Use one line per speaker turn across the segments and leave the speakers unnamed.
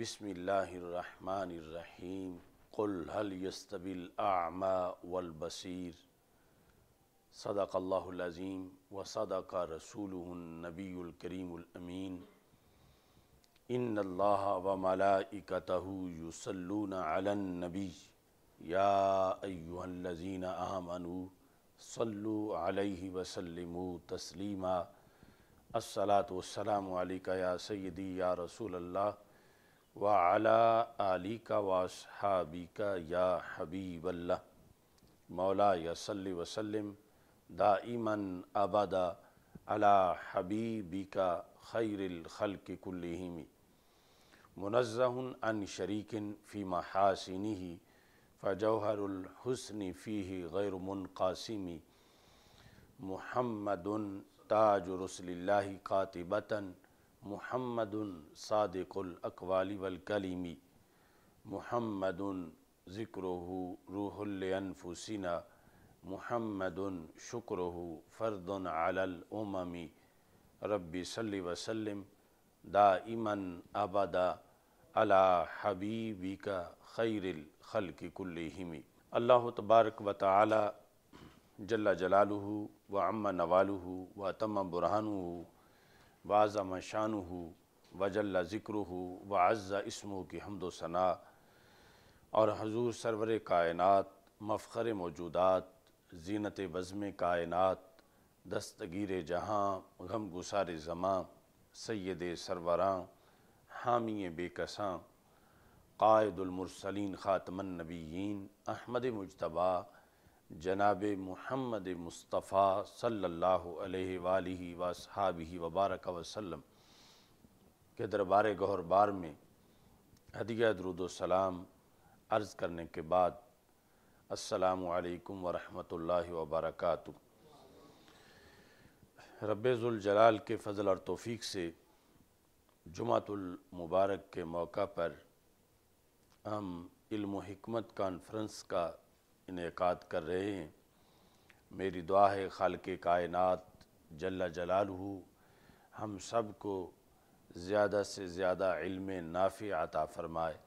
बिसमीम कुलहलबिलआमा वलबसर सदाकल्लाज़ीम व सदाक रसूल नबीकरीमीन इन अल्लाह व मलाइकतह युसल्लून अलन नबी या अय्युहल्लज़ीन आमनु सल्लु अलैहि वसल्लिम तस्लीमा अस्सलातु वस्सलामु अलैका या सय्यदी या रसूल अल्लाह वाला अली का वासहाबी का या हबीब मौला यसल्ल वसलम दाइमन अबदा अला हबीबी का खैरखल के कुल्लिमी मुनज़हन अन शरीकिन फ़ी हासिनी ही फ़जौहरहसन फ़ी ही गैर मुनकासिमी मुहमदन ताज रसल्ला कातिबतन मोहम्मद सादिकुल अकवाली वलकलीमी मोहम्मद ज़िक्र रूहलफुसिना मोहम्मद शुक्र फ़र्दन आलमी रबी सल्ली वसलम दाइमन अबदा अला हबीबी का खैरिल खल की कुल्लिमी अल्लाह तबारक व ताली जल्ला जलालू व अम्मा नवालू व तम बुरहानू वाज़ा मशान हो वजल ज़िक्र हो वज़ा अज़ा की हमदो सना और हजूर सरवर कायनत मफ़र मौजूदात जीनत बज़म कायनत दस्तगीर जहाँ गम गुसार ज़मां सैद सरवरा हामी बेकसां कायदुलमरसलिन नबीन अहमद मुशतबा जनाब महमद मुस्तफ़ा सल्ला वसहाबी वबारक वसलम के दरबार बार में हदिया दरुदोसलाम अर्ज़ करने के बाद असलकम वरहमल वबरक रबाल के फ़जल और तोफ़ी से जुमातुलमबारक के मौका पर हम इल्म हमत कॉन्फ्रेंस का इनका कर रहे हैं मेरी दुआ है खाल के कायनत जल्ला जलाल हम सब को ज़्यादा से ज़्यादा इल्म नाफ़ी आता फ़रमाए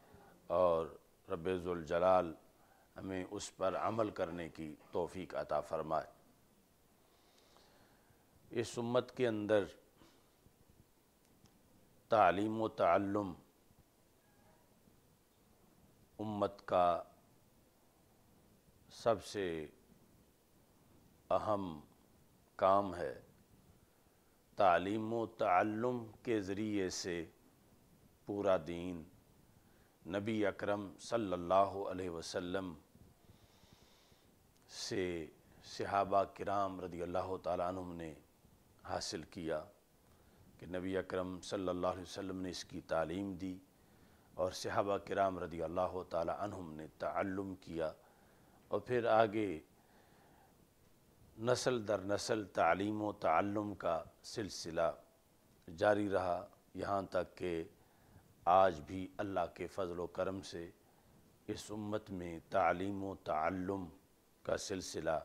और रबाल हमें उस पर अमल करने की तोफ़ी अता फ़रमाए इस उम्मत के अंदर तालीम तम उम्मत का सबसे अहम काम है तालीम तल्लम के ज़रिए से पूरा दीन नबी अकरम सल्लल्लाहु अलैहि वसल्लम से सहाबा किराम रदी अल्लाह तुम ने हासिल किया कि नबी अकरम सल्लल्लाहु अलैहि वसल्लम ने इसकी तालीम दी और सहाबा किराम रदी अल्लाह तुम ने तल्लम किया और फिर आगे नस्ल दर नस्ल तालीम व तम का सिलसिला जारी रहा यहाँ तक कि आज भी अल्लाह के फ़जल करम से इस उम्मत में तालीम व तम का सिलसिला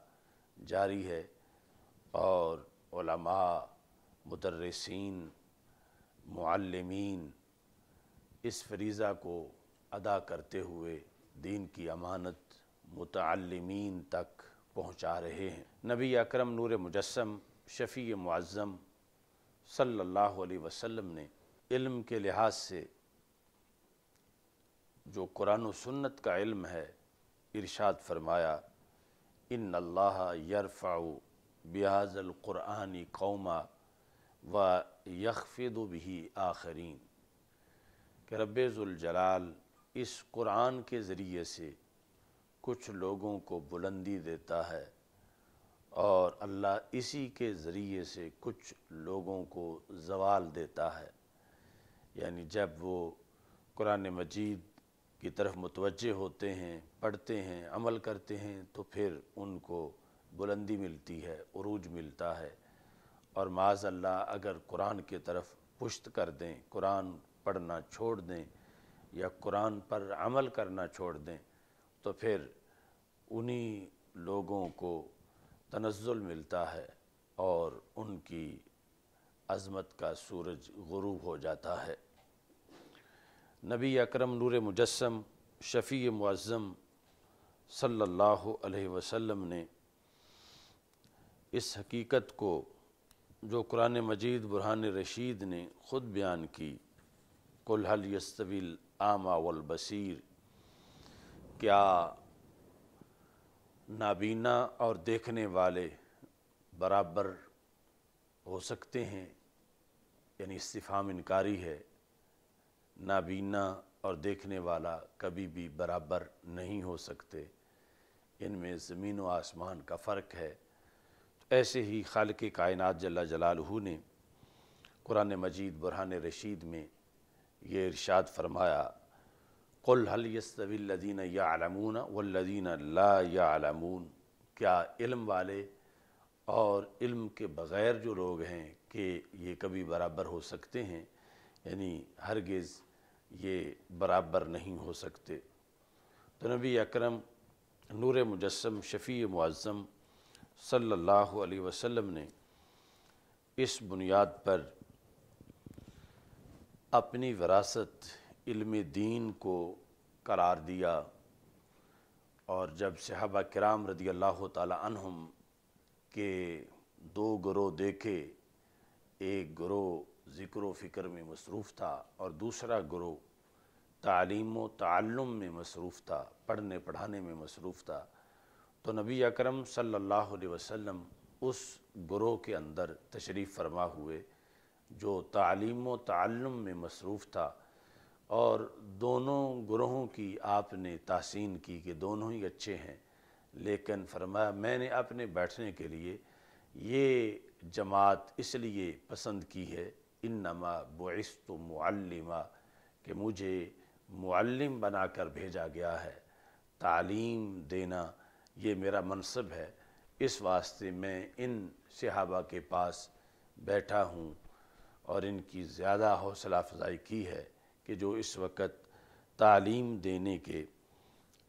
जारी है और मदरसिन मालमीन इस फरीज़ा को अदा करते हुए दीन की अमानत मतमीन तक पहुँचा रहे हैं नबी अकरम नूर मुजस्म शफ़ी मुआज़म सल्लल्लाहु अलैहि वसल्लम ने इल्म के लिहाज से जो कुरान सुन्नत का इल्म है इरशाद फरमाया इन अल्लाह यरफ़ाउ बिहाजल क़ुरानी कौमा व यकफ़िद भी आखरीन के रब्ज़ुलजलाल इस कुरान के ज़रिए से कुछ लोगों को बुलंदी देता है और अल्लाह इसी के ज़रिए से कुछ लोगों को जवाल देता है यानी जब वो कुरान मजीद की तरफ मुतवजह होते हैं पढ़ते हैं अमल करते हैं तो फिर उनको बुलंदी मिलती है उरूज मिलता है और माज अल्लाह अगर कुरान के तरफ पुश्त कर दें कुरान पढ़ना छोड़ दें या कुरान पर अमल करना छोड़ दें तो फिर उन्हीं लोगों को तनज़ुल मिलता है और उनकी अज़मत का सूरज गरूब हो जाता है नबी अकरम नूर मुजस्म शफ़ी मुआज़म सल्लल्लाहु अलैहि वसल्लम ने इस हकीकत को जो कुरान मजीद बुरहान रशीद ने ख़ुद बयान की कुल हल आमा वल बसीर क्या नाबीना और देखने वाले बराबर हो सकते हैं यानी इस्तीफ़ाम इनकारी है नाबीना और देखने वाला कभी भी बराबर नहीं हो सकते इनमें ज़मीन व आसमान का फ़र्क है तो ऐसे ही खाल के कायनत जल्ला जलालहू ने कुरान मजीद बुरहान रशीद में ये इरशाद फरमाया कुल हल यस्तवीन या आलमून वल्लिन ला या आलमून क्या इल्म वाले और इल्म के बग़ैर जो लोग हैं कि ये कभी बराबर हो सकते हैं यानी हरगिज़ ये बराबर नहीं हो सकते तो नबी अकरम नूर मुजस्म शफ़ी मुआज़म सल्लल्लाहु अलैहि वसल्लम ने इस बुनियाद पर अपनी वरासत इल्म दीन को करार दिया और जब सहाबा कराम रदी अल्लाह तहम के दो ग्रोह देखे एक ग्रोह ज़िक्र फ़िक्र में मसरूफ़ था और दूसरा ग्रोह तालीम व में मसरूफ़ था पढ़ने पढ़ाने में मसरूफ़ था तो नबी अकरम सल्लल्लाहु अलैहि वसल्लम उस ग्रोह के अंदर तशरीफ़ फरमा हुए जो तालीम व में मसरूफ़ था और दोनों ग्रोहों की आपने तासीन की कि दोनों ही अच्छे हैं लेकिन फरमाया मैंने अपने बैठने के लिए ये जमात इसलिए पसंद की है इन नमा बोस्त मुल्लिमा कि मुझे मुल्लिम बनाकर भेजा गया है तालीम देना ये मेरा मनसब है इस वास्ते मैं इन सहाबा के पास बैठा हूँ और इनकी ज़्यादा हौसला अफजाई की है कि जो इस वक्त तालीम देने के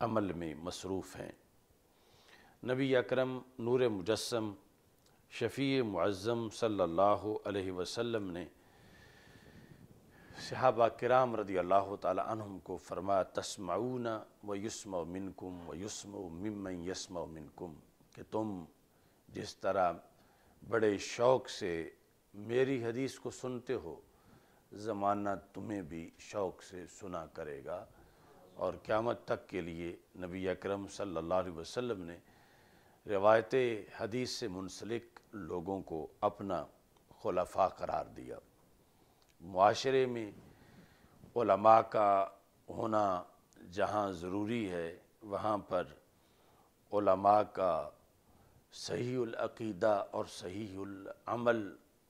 अमल में मसरूफ़ हैं नबी अकरम नूर मुजस्म शफ़ी मुज़म सल्लल्लाहु अलैहि वसल्लम ने सहाबा कराम रदी अल्लाह तुम को फरमा तस्माऊना व युस्म मिनकुम व युस्म मिम यसम मिनकुम कि तुम जिस तरह बड़े शौक़ से मेरी हदीस को सुनते हो ज़माना तुम्हें भी शौक़ से सुना करेगा और क़्यामत तक के लिए नबी अकरम सल्लल्लाहु अलैहि वसल्लम ने रवायत हदीस से मुनसलिक लोगों को अपना खलफा करार दिया माशरे में उलमा का होना जहाँ ज़रूरी है वहाँ पर उलमा का सही अक़ीदा और सही अमल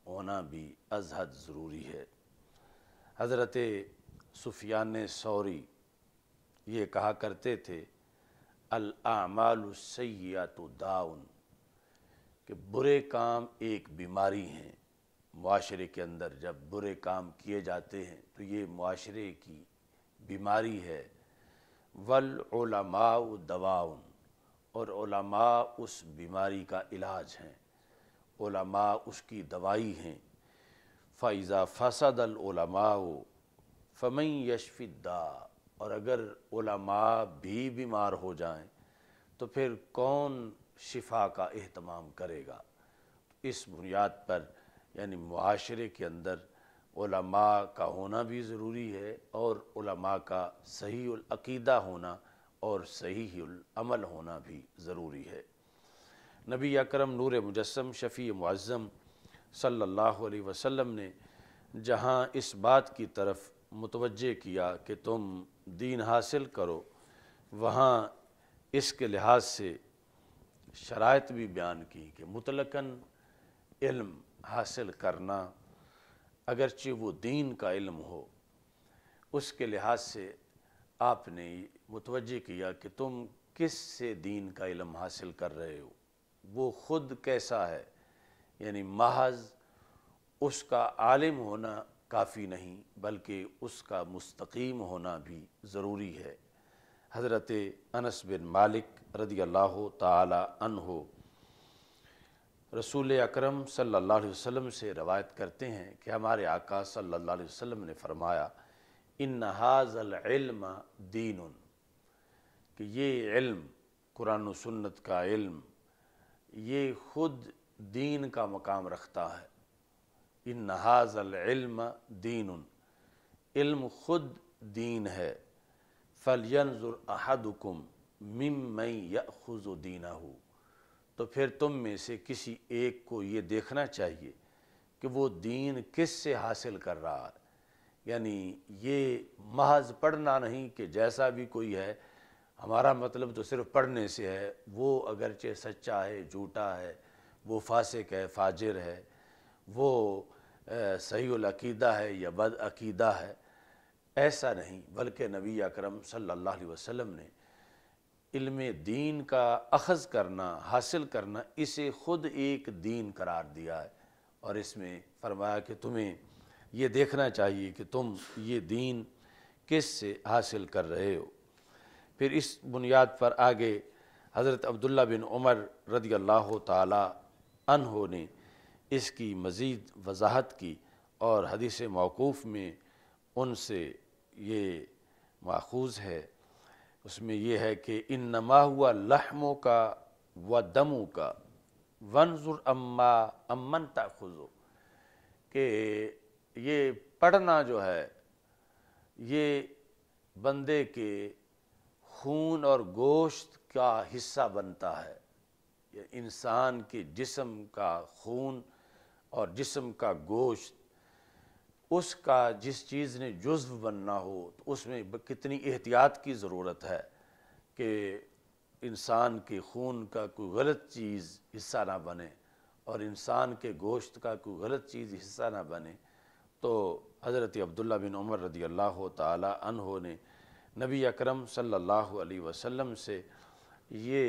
होना भी अजहद ज़रूरी है हज़रत सुफियान सौरी ये कहा करते थे तो दाउन कि बुरे काम एक बीमारी हैं माशरे के अंदर जब बुरे काम किए जाते हैं तो ये माशरे की बीमारी है वलमा दवाउन और ओलामा उस बीमारी का इलाज हैं उसकी दवाई हैं फ़सद अलमाओ फ़मई यशफिदा और अगर ओलमा भी बीमार हो जाएं तो फिर कौन शिफा का अहतमाम करेगा इस बुनियाद पर यानि माशरे के अंदर ओलमा का होना भी ज़रूरी है और ओलमा का सही अकीदा होना और सही अमल होना भी ज़रूरी है नबी अकरम नूर मुजस्म शफ़ी मज़म सल्लल्लाहु अलैहि वसल्लम ने जहाँ इस बात की तरफ मुतवजह किया कि तुम दीन हासिल करो वहाँ इसके लिहाज से शरात भी बयान की कि मुतलकन इल्म हासिल करना अगरचे वो दीन का इल्म हो उसके लिहाज से आपने मुतवजह किया कि तुम किस से दीन का इल्म हासिल कर रहे हो वो ख़ुद कैसा है यानी महज उसका आलिम होना काफ़ी नहीं बल्कि उसका मुस्तकीम होना भी ज़रूरी है हज़रत अनस बिन मालिक रदी अल्लाह तन हो रसूल अक्रम सल्लाम से रवायत करते हैं कि हमारे आका सल्ला वसम ने फरमाया इन नहाज़लम दीन कि ये इल्म कुरान सुन्नत का इल्म ये ख़ुद दीन का मकाम रखता है इन नहाज़लम दीन इल्म ख़ुद दीन है फ़लयनज़ुरहदुकुम मिम मई यदीना हो तो फिर तुम में से किसी एक को ये देखना चाहिए कि वो दीन किस से हासिल कर रहा है यानी ये महज पढ़ना नहीं कि जैसा भी कोई है हमारा मतलब तो सिर्फ पढ़ने से है वो अगरचे सच्चा है झूठा है वो फासिक है फाजिर है वो सही है या बद है ऐसा नहीं बल्कि नबी अकरम सल्ला अलैहि ने इल्म दीन का अखज़ करना हासिल करना इसे ख़ुद एक दीन करार दिया है और इसमें फरमाया कि तुम्हें ये देखना चाहिए कि तुम ये दीन किस से हासिल कर रहे हो फिर इस बुनियाद पर आगे हज़रत अब्दुल्ला बिन उमर रदी अल्लाह अनहो ने इसकी मज़ीद वजाहत की और हदीस मौकूफ़ में उनसे ये माखूज है उसमें यह है कि इन नमा हुआ लहमों का व दमों का वनजुर अम्मा अमन ताखुजो के ये पढ़ना जो है ये बंदे के खून और गोश्त का हिस्सा बनता है इंसान के जिसम का खून और जिसम का गोश्त उसका जिस चीज़ ने जुज्व बनना हो तो उसमें कितनी एहतियात की ज़रूरत है कि इंसान के खून का कोई गलत चीज़ हिस्सा ना बने और इंसान के गोश्त का कोई गलत चीज़ हिस्सा ना बने तो हज़रत अब्दुल्ला बिन उमर रदी अल्लाह तन ने नबी अक्रम सल्ला वसम से ये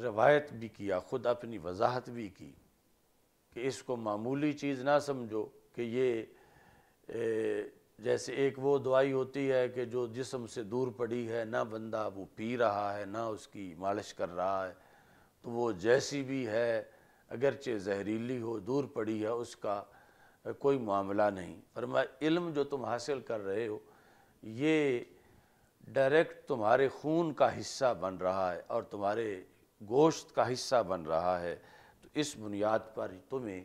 रवायत भी किया ख़ुद अपनी वजाहत भी की कि इसको मामूली चीज़ ना समझो कि ये ए, जैसे एक वो दवाई होती है कि जो जिसम से दूर पड़ी है ना बंदा वो पी रहा है ना उसकी मालिश कर रहा है तो वो जैसी भी है अगरचे जहरीली हो दूर पड़ी है उसका कोई मामला नहीं मैं इल्म जो तुम हासिल कर रहे हो ये डायरेक्ट तुम्हारे खून का हिस्सा बन रहा है और तुम्हारे गोश्त का हिस्सा बन रहा है तो इस बुनियाद पर तुम्हें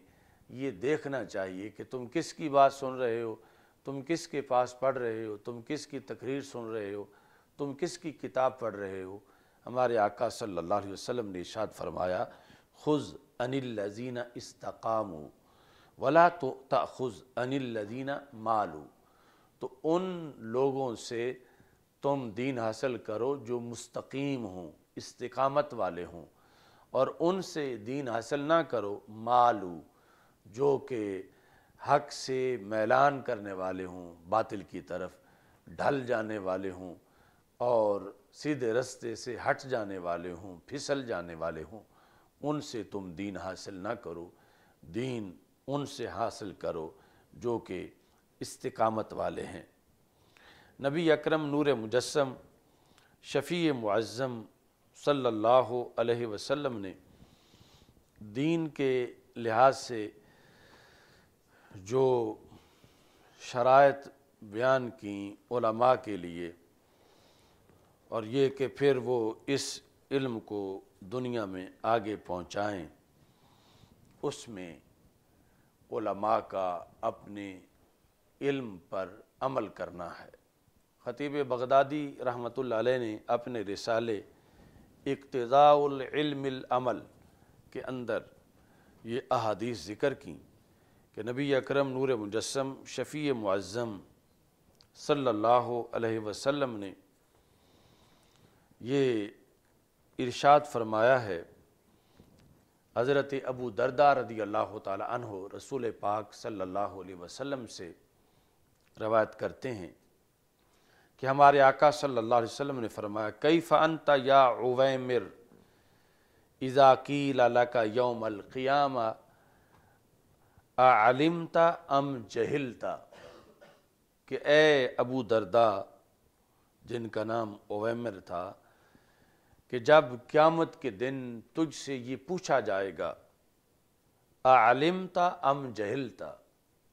ये देखना चाहिए कि तुम किसकी बात सुन रहे हो तुम किसके पास पढ़ रहे हो तुम किसकी तकरीर सुन रहे हो तुम किसकी किताब पढ़ रहे हो हमारे आका सल्लल्लाहु अलैहि वसल्लम ने इशाद फरमाया खुज अनिल लजीना इस्तकाम वला तो खुज अनिल लजीना मालू तो उन लोगों से तुम दीन हासिल करो जो मुस्तकीम हों इस्तकामत वाले हों और उनसे दीन हासिल ना करो मालू जो कि हक से मैलान करने वाले हों बातिल की तरफ ढल जाने वाले हों और सीधे रस्ते से हट जाने वाले हों फिसल जाने वाले हों उनसे तुम दीन हासिल ना करो दीन उनसे हासिल करो जो कि इस्तकामत वाले हैं नबी अकरम नूर मुजस्म शफ़ी मुआज़म सल्लल्लाहु अलैहि वसल्लम ने दीन के लिहाज से जो शरात बयान की के लिए और ये कि फिर वो इस इल्म को दुनिया में आगे पहुँचाएँ उसमें का अपने इल्म पर अमल करना है ख़तीब बगदादी रहमत ने अपने रिसाले इकतज़ाउलमल के अंदर ये अहादीस ज़िक्र की कि नबी अकरम नूर मुजस्म शफ़ी मुआज़म सल्लल्लाहु अलैहि वसल्लम ने ये इरशाद फरमाया है हज़रत अबू दरदा रदी अल्लाह तहो रसूल पाक सल्ला वसम से रवायत करते हैं कि हमारे आका सल्लल्लाहु अलैहि वसल्लम ने फरमाया कई फ़नता या उवैमिर इज़ाकील का यौम क़ियामा आलिमता अम जहिलता कि ए अबू दरदा जिनका नाम उवैमिर था कि जब क़्यामत के दिन तुझसे ये पूछा जाएगा आलिमता अम जहिलता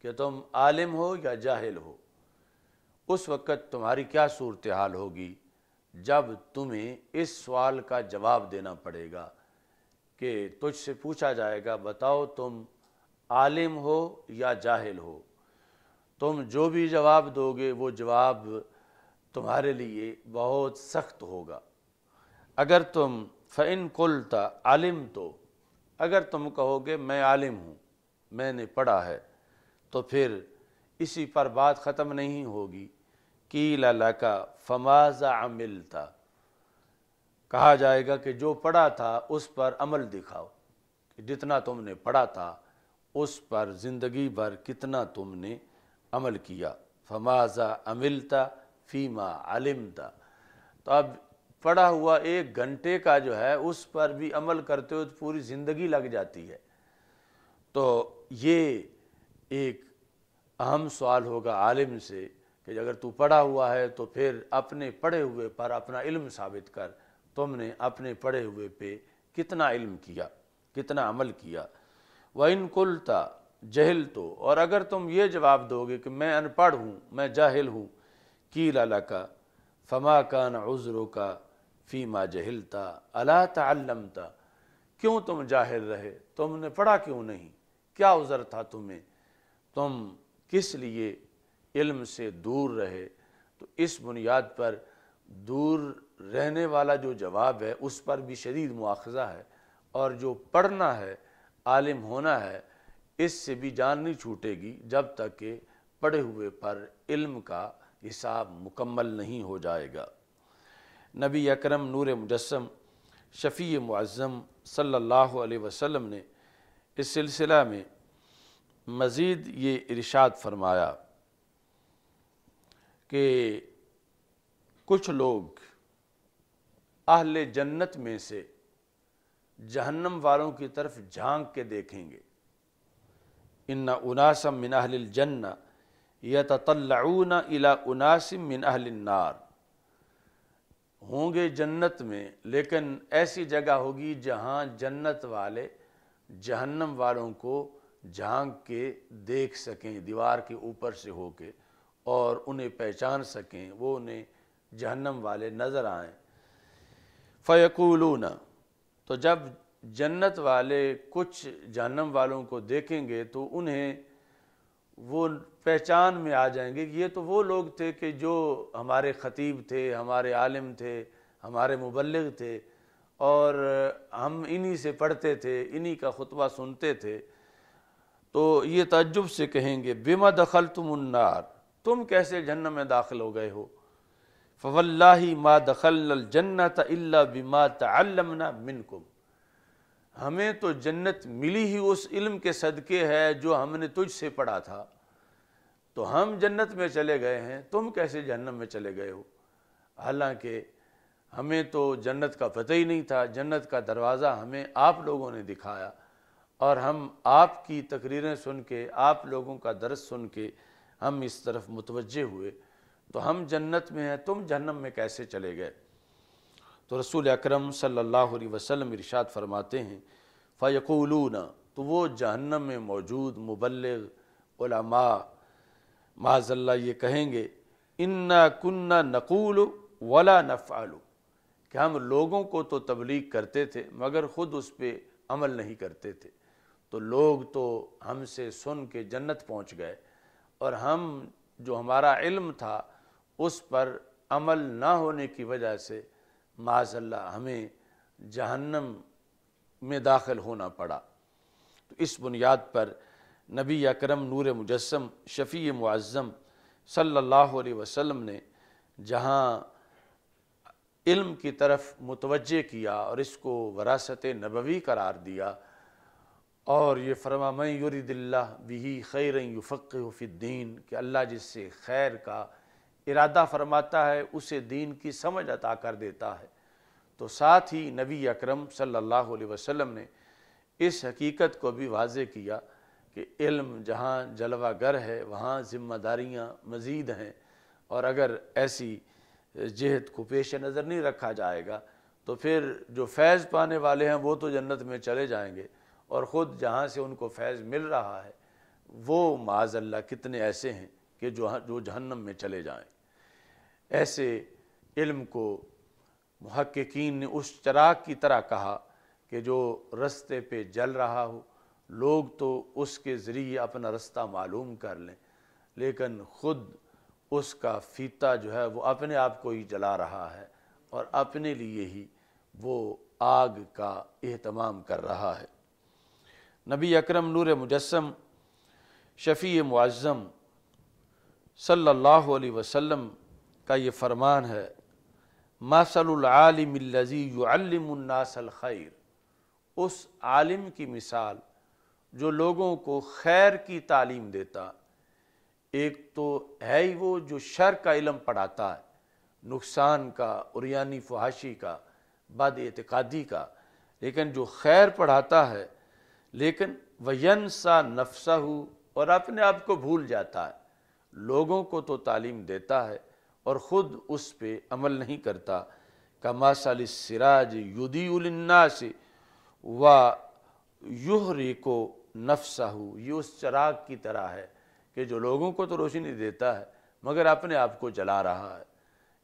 कि तुम आलिम हो या जाहिल हो उस वक़्त तुम्हारी क्या सूरत हाल होगी जब तुम्हें इस सवाल का जवाब देना पड़ेगा कि तुझसे पूछा जाएगा बताओ तुम आलिम हो या जाहिल हो तुम जो भी जवाब दोगे वो जवाब तुम्हारे लिए बहुत सख्त होगा अगर तुम फ़ैन कुलता आलिम तो अगर तुम कहोगे मैं आलिम हूँ मैंने पढ़ा है तो फिर इसी पर बात ख़त्म नहीं होगी की लाला का फमाजा अमिल था कहा जाएगा कि जो पढ़ा था उस पर अमल दिखाओ कि जितना तुमने पढ़ा था उस पर ज़िंदगी भर कितना तुमने अमल किया फमाजा अमिलता फ़ीमा आलिमता तो अब पढ़ा हुआ एक घंटे का जो है उस पर भी अमल करते हो तो पूरी ज़िंदगी लग जाती है तो ये एक अहम सवाल होगा आलिम से कि अगर तू पढ़ा हुआ है तो फिर अपने पढ़े हुए पर अपना इल्म साबित कर तुमने अपने पढ़े हुए पे कितना इल्म किया कितना अमल किया व इन कुलता जहल तो और अगर तुम ये जवाब दोगे कि मैं अनपढ़ हूँ मैं जाहिल हूँ की लाला का फमा कान उज़रों का फ़ीमा जहलता अला तल्लमता क्यों तुम जाहिल रहे तुमने पढ़ा क्यों नहीं क्या उज़र था तुम्हें तुम किस लिए इल्म से दूर रहे तो इस बुनियाद पर दूर रहने वाला जो जवाब है उस पर भी शदीद मुआखजा है और जो पढ़ना है आलिम होना है इससे भी जान नहीं छूटेगी जब तक कि पढ़े हुए पर इल्म का हिसाब मुकम्मल नहीं हो जाएगा नबी अकरम नूर मुजस्म शफ़ी मुआज़म सल्लल्लाहु अलैहि वसल्लम ने इस सिलसिला में मज़ीद ये इरशाद फरमाया कि कुछ लोग अहल जन्नत में से जहन्नम वालों की तरफ झांक के देखेंगे इन्ना उनासम मिन अहल जन्ना या ततल्लाउन इला उनासिम मिन नार होंगे जन्नत में लेकिन ऐसी जगह होगी जहाँ जन्नत वाले जहन्नम वालों को झांक के देख सकें दीवार के ऊपर से होके और उन्हें पहचान सकें वो उन्हें जहन्नम वाले नज़र आएँ फ़यकूलून तो जब जन्नत वाले कुछ जहन्नम वालों को देखेंगे तो उन्हें वो पहचान में आ जाएंगे कि ये तो वो लोग थे कि जो हमारे ख़तीब थे हमारे आलिम थे हमारे मुबलग थे और हम इन्हीं से पढ़ते थे इन्हीं का खुतबा सुनते थे तो ये तजुब से कहेंगे बिमा दखल तुम उन्नार तुम कैसे जन्नत में दाखिल हो गए हो फवल्ला मा दखल जन्नत अल्ला बिमा तल्लमना मिनकुम हमें तो जन्नत मिली ही उस इल्म के सदक़े है जो हमने तुझ से पढ़ा था तो हम जन्नत में चले गए हैं तुम कैसे जहन्नम में चले गए हो हालांकि हमें तो जन्नत का पता ही नहीं था जन्नत का दरवाज़ा हमें आप लोगों ने दिखाया और हम आपकी तकरीरें सुन के आप लोगों का दर्द सुन के हम इस तरफ मुतवजे हुए तो हम जन्नत में हैं तुम जहन्नम में कैसे चले गए तो रसूल अकरम सल्लल्लाहु अलैहि वसल्लम इरशाद फरमाते हैं फ़यकूलूना तो वो जहन्नम में मौजूद मुबलमा माजल्ला ये कहेंगे इन्ना कुन्ना नकूल वला नफ़ालू कि हम लोगों को तो तबलीग करते थे मगर ख़ुद उस पर अमल नहीं करते थे तो लोग तो हमसे सुन के जन्नत पहुँच गए और हम जो हमारा इल्म था उस पर अमल ना होने की वजह से माजल्ला हमें जहन्नम में दाखिल होना पड़ा तो इस बुनियाद पर नबी अकरम नूर मुजस्म शफ़ी मुआज़म सल्लल्लाहु अलैहि वसल्लम ने जहाँ इल्म की तरफ मुतवजह किया और इसको वरासत नबवी करार दिया और ये फरमामई युरिदिल्ला बिही खैर युफ़िद्दीन कि अल्लाह जिससे खैर का इरादा फरमाता है उसे दीन की समझ अता कर देता है तो साथ ही नबी अकरम सल्लल्लाहु अलैहि वसल्लम ने इस हकीकत को भी वाज किया कि इल्म जहाँ गर है वहाँ ज़िम्मेदारियाँ मज़ीद हैं और अगर ऐसी जहद को पेश नज़र नहीं रखा जाएगा तो फिर जो फैज़ पाने वाले हैं वो तो जन्नत में चले जाएँगे और ख़ुद जहाँ से उनको फैज़ मिल रहा है वो माजल्ला कितने ऐसे हैं कि जो जो जहन्नम में चले जाएं ऐसे इल्म को महक्कीन ने उस चराग की तरह कहा कि जो रस्ते पे जल रहा हो लोग तो उसके ज़रिए अपना रास्ता मालूम कर लें लेकिन ख़ुद उसका फीता जो है वो अपने आप को ही जला रहा है और अपने लिए ही वो आग का एहतमाम कर रहा है नबी अकरम नूर मुजस्म शफ़ी मुआज़म सल्लल्लाहु अलैहि वसल्लम का ये फरमान है ख़ैर उस आलिम की मिसाल जो लोगों को खैर की तालीम देता एक तो है ही वो जो शर का इलम पढ़ाता है नुकसान का और यानी फुहाशी का बद एतकादी का लेकिन जो खैर पढ़ाता है लेकिन वयन सा नफसा हो और अपने आप को भूल जाता है लोगों को तो तालीम देता है और ख़ुद उस पर अमल नहीं करता कमाशाल सिराज युदीनास व युहरी को नफसा हो ये उस चराग की तरह है कि जो लोगों को तो रोशनी देता है मगर अपने आप को जला रहा है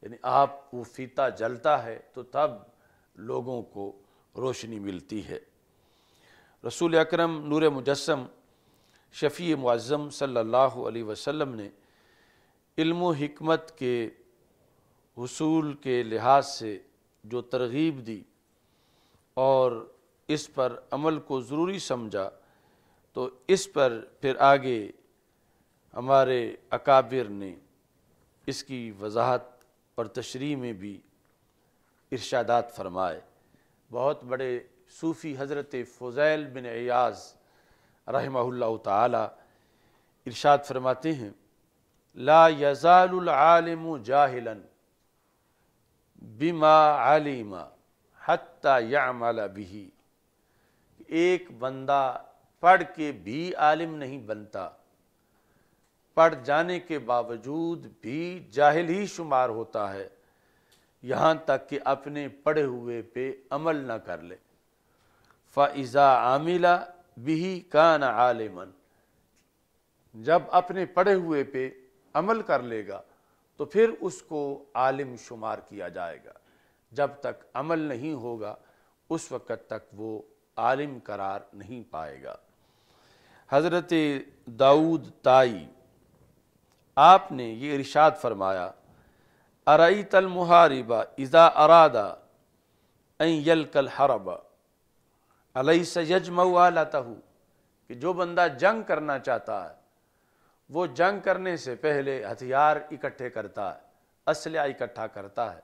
यानी आप वो फीता जलता है तो तब लोगों को रोशनी मिलती है रसूल अक्रम नूर मुजस्म शफ़ी मुज़म सल्ला वसम वसल्लम ने इल्म के हसूल के लिहाज से जो तरगीब दी और इस पर अमल को ज़रूरी समझा तो इस पर फिर आगे हमारे अकाबिर ने इसकी वजाहत और तशरी में भी इर्शादात फरमाए बहुत बड़े सूफ़ी हज़रत फजैल बिन एयाज़ रहमल्ला इरशाद फरमाते हैं ला यज़ालम जाहिलन बिमा आलिमा हती यामल बिही एक बंदा पढ़ के भी आलिम नहीं बनता पढ़ जाने के बावजूद भी जाहिल ही शुमार होता है यहाँ तक कि अपने पढ़े हुए पे अमल ना कर ले फ़ाइज़ा आमिला बिही कान आलिमन जब अपने पढ़े हुए पे अमल कर लेगा तो फिर उसको आलिम शुमार किया जाएगा जब तक अमल नहीं होगा उस वक़्त तक वो आलिम करार नहीं पाएगा हज़रत दाऊद ताई आपने ये इरशाद फरमाया अरई तल मुहारिबा इज़ा अरादा यल कल हरबा अलई सज मऊलाता हूँ कि जो बंदा जंग करना चाहता है वो जंग करने से पहले हथियार इकट्ठे करता है असलह इकट्ठा करता है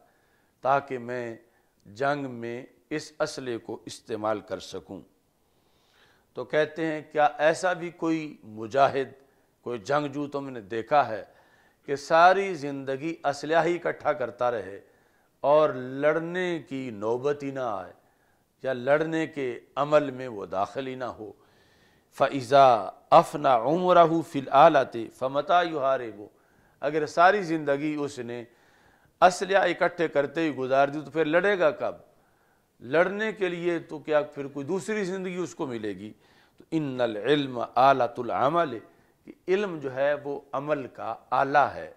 ताकि मैं जंग में इस असले को इस्तेमाल कर सकूं। तो कहते हैं क्या ऐसा भी कोई मुजाहिद कोई जंगजू तो मैंने देखा है कि सारी ज़िंदगी असलह ही इकट्ठा करता रहे और लड़ने की नौबत ही ना आए या लड़ने के अमल में वो दाखिल ही ना हो फ़ैज़ा अफना उम्र फ़िल आलाते फ़मता युहारे वो अगर सारी ज़िंदगी उसने असलिया इकट्ठे करते ही गुजार दी तो फिर लड़ेगा कब लड़ने के लिए तो क्या फिर कोई दूसरी ज़िंदगी उसको मिलेगी तो इनम आलातुलमल कि इल्म जो है वो अमल का आला है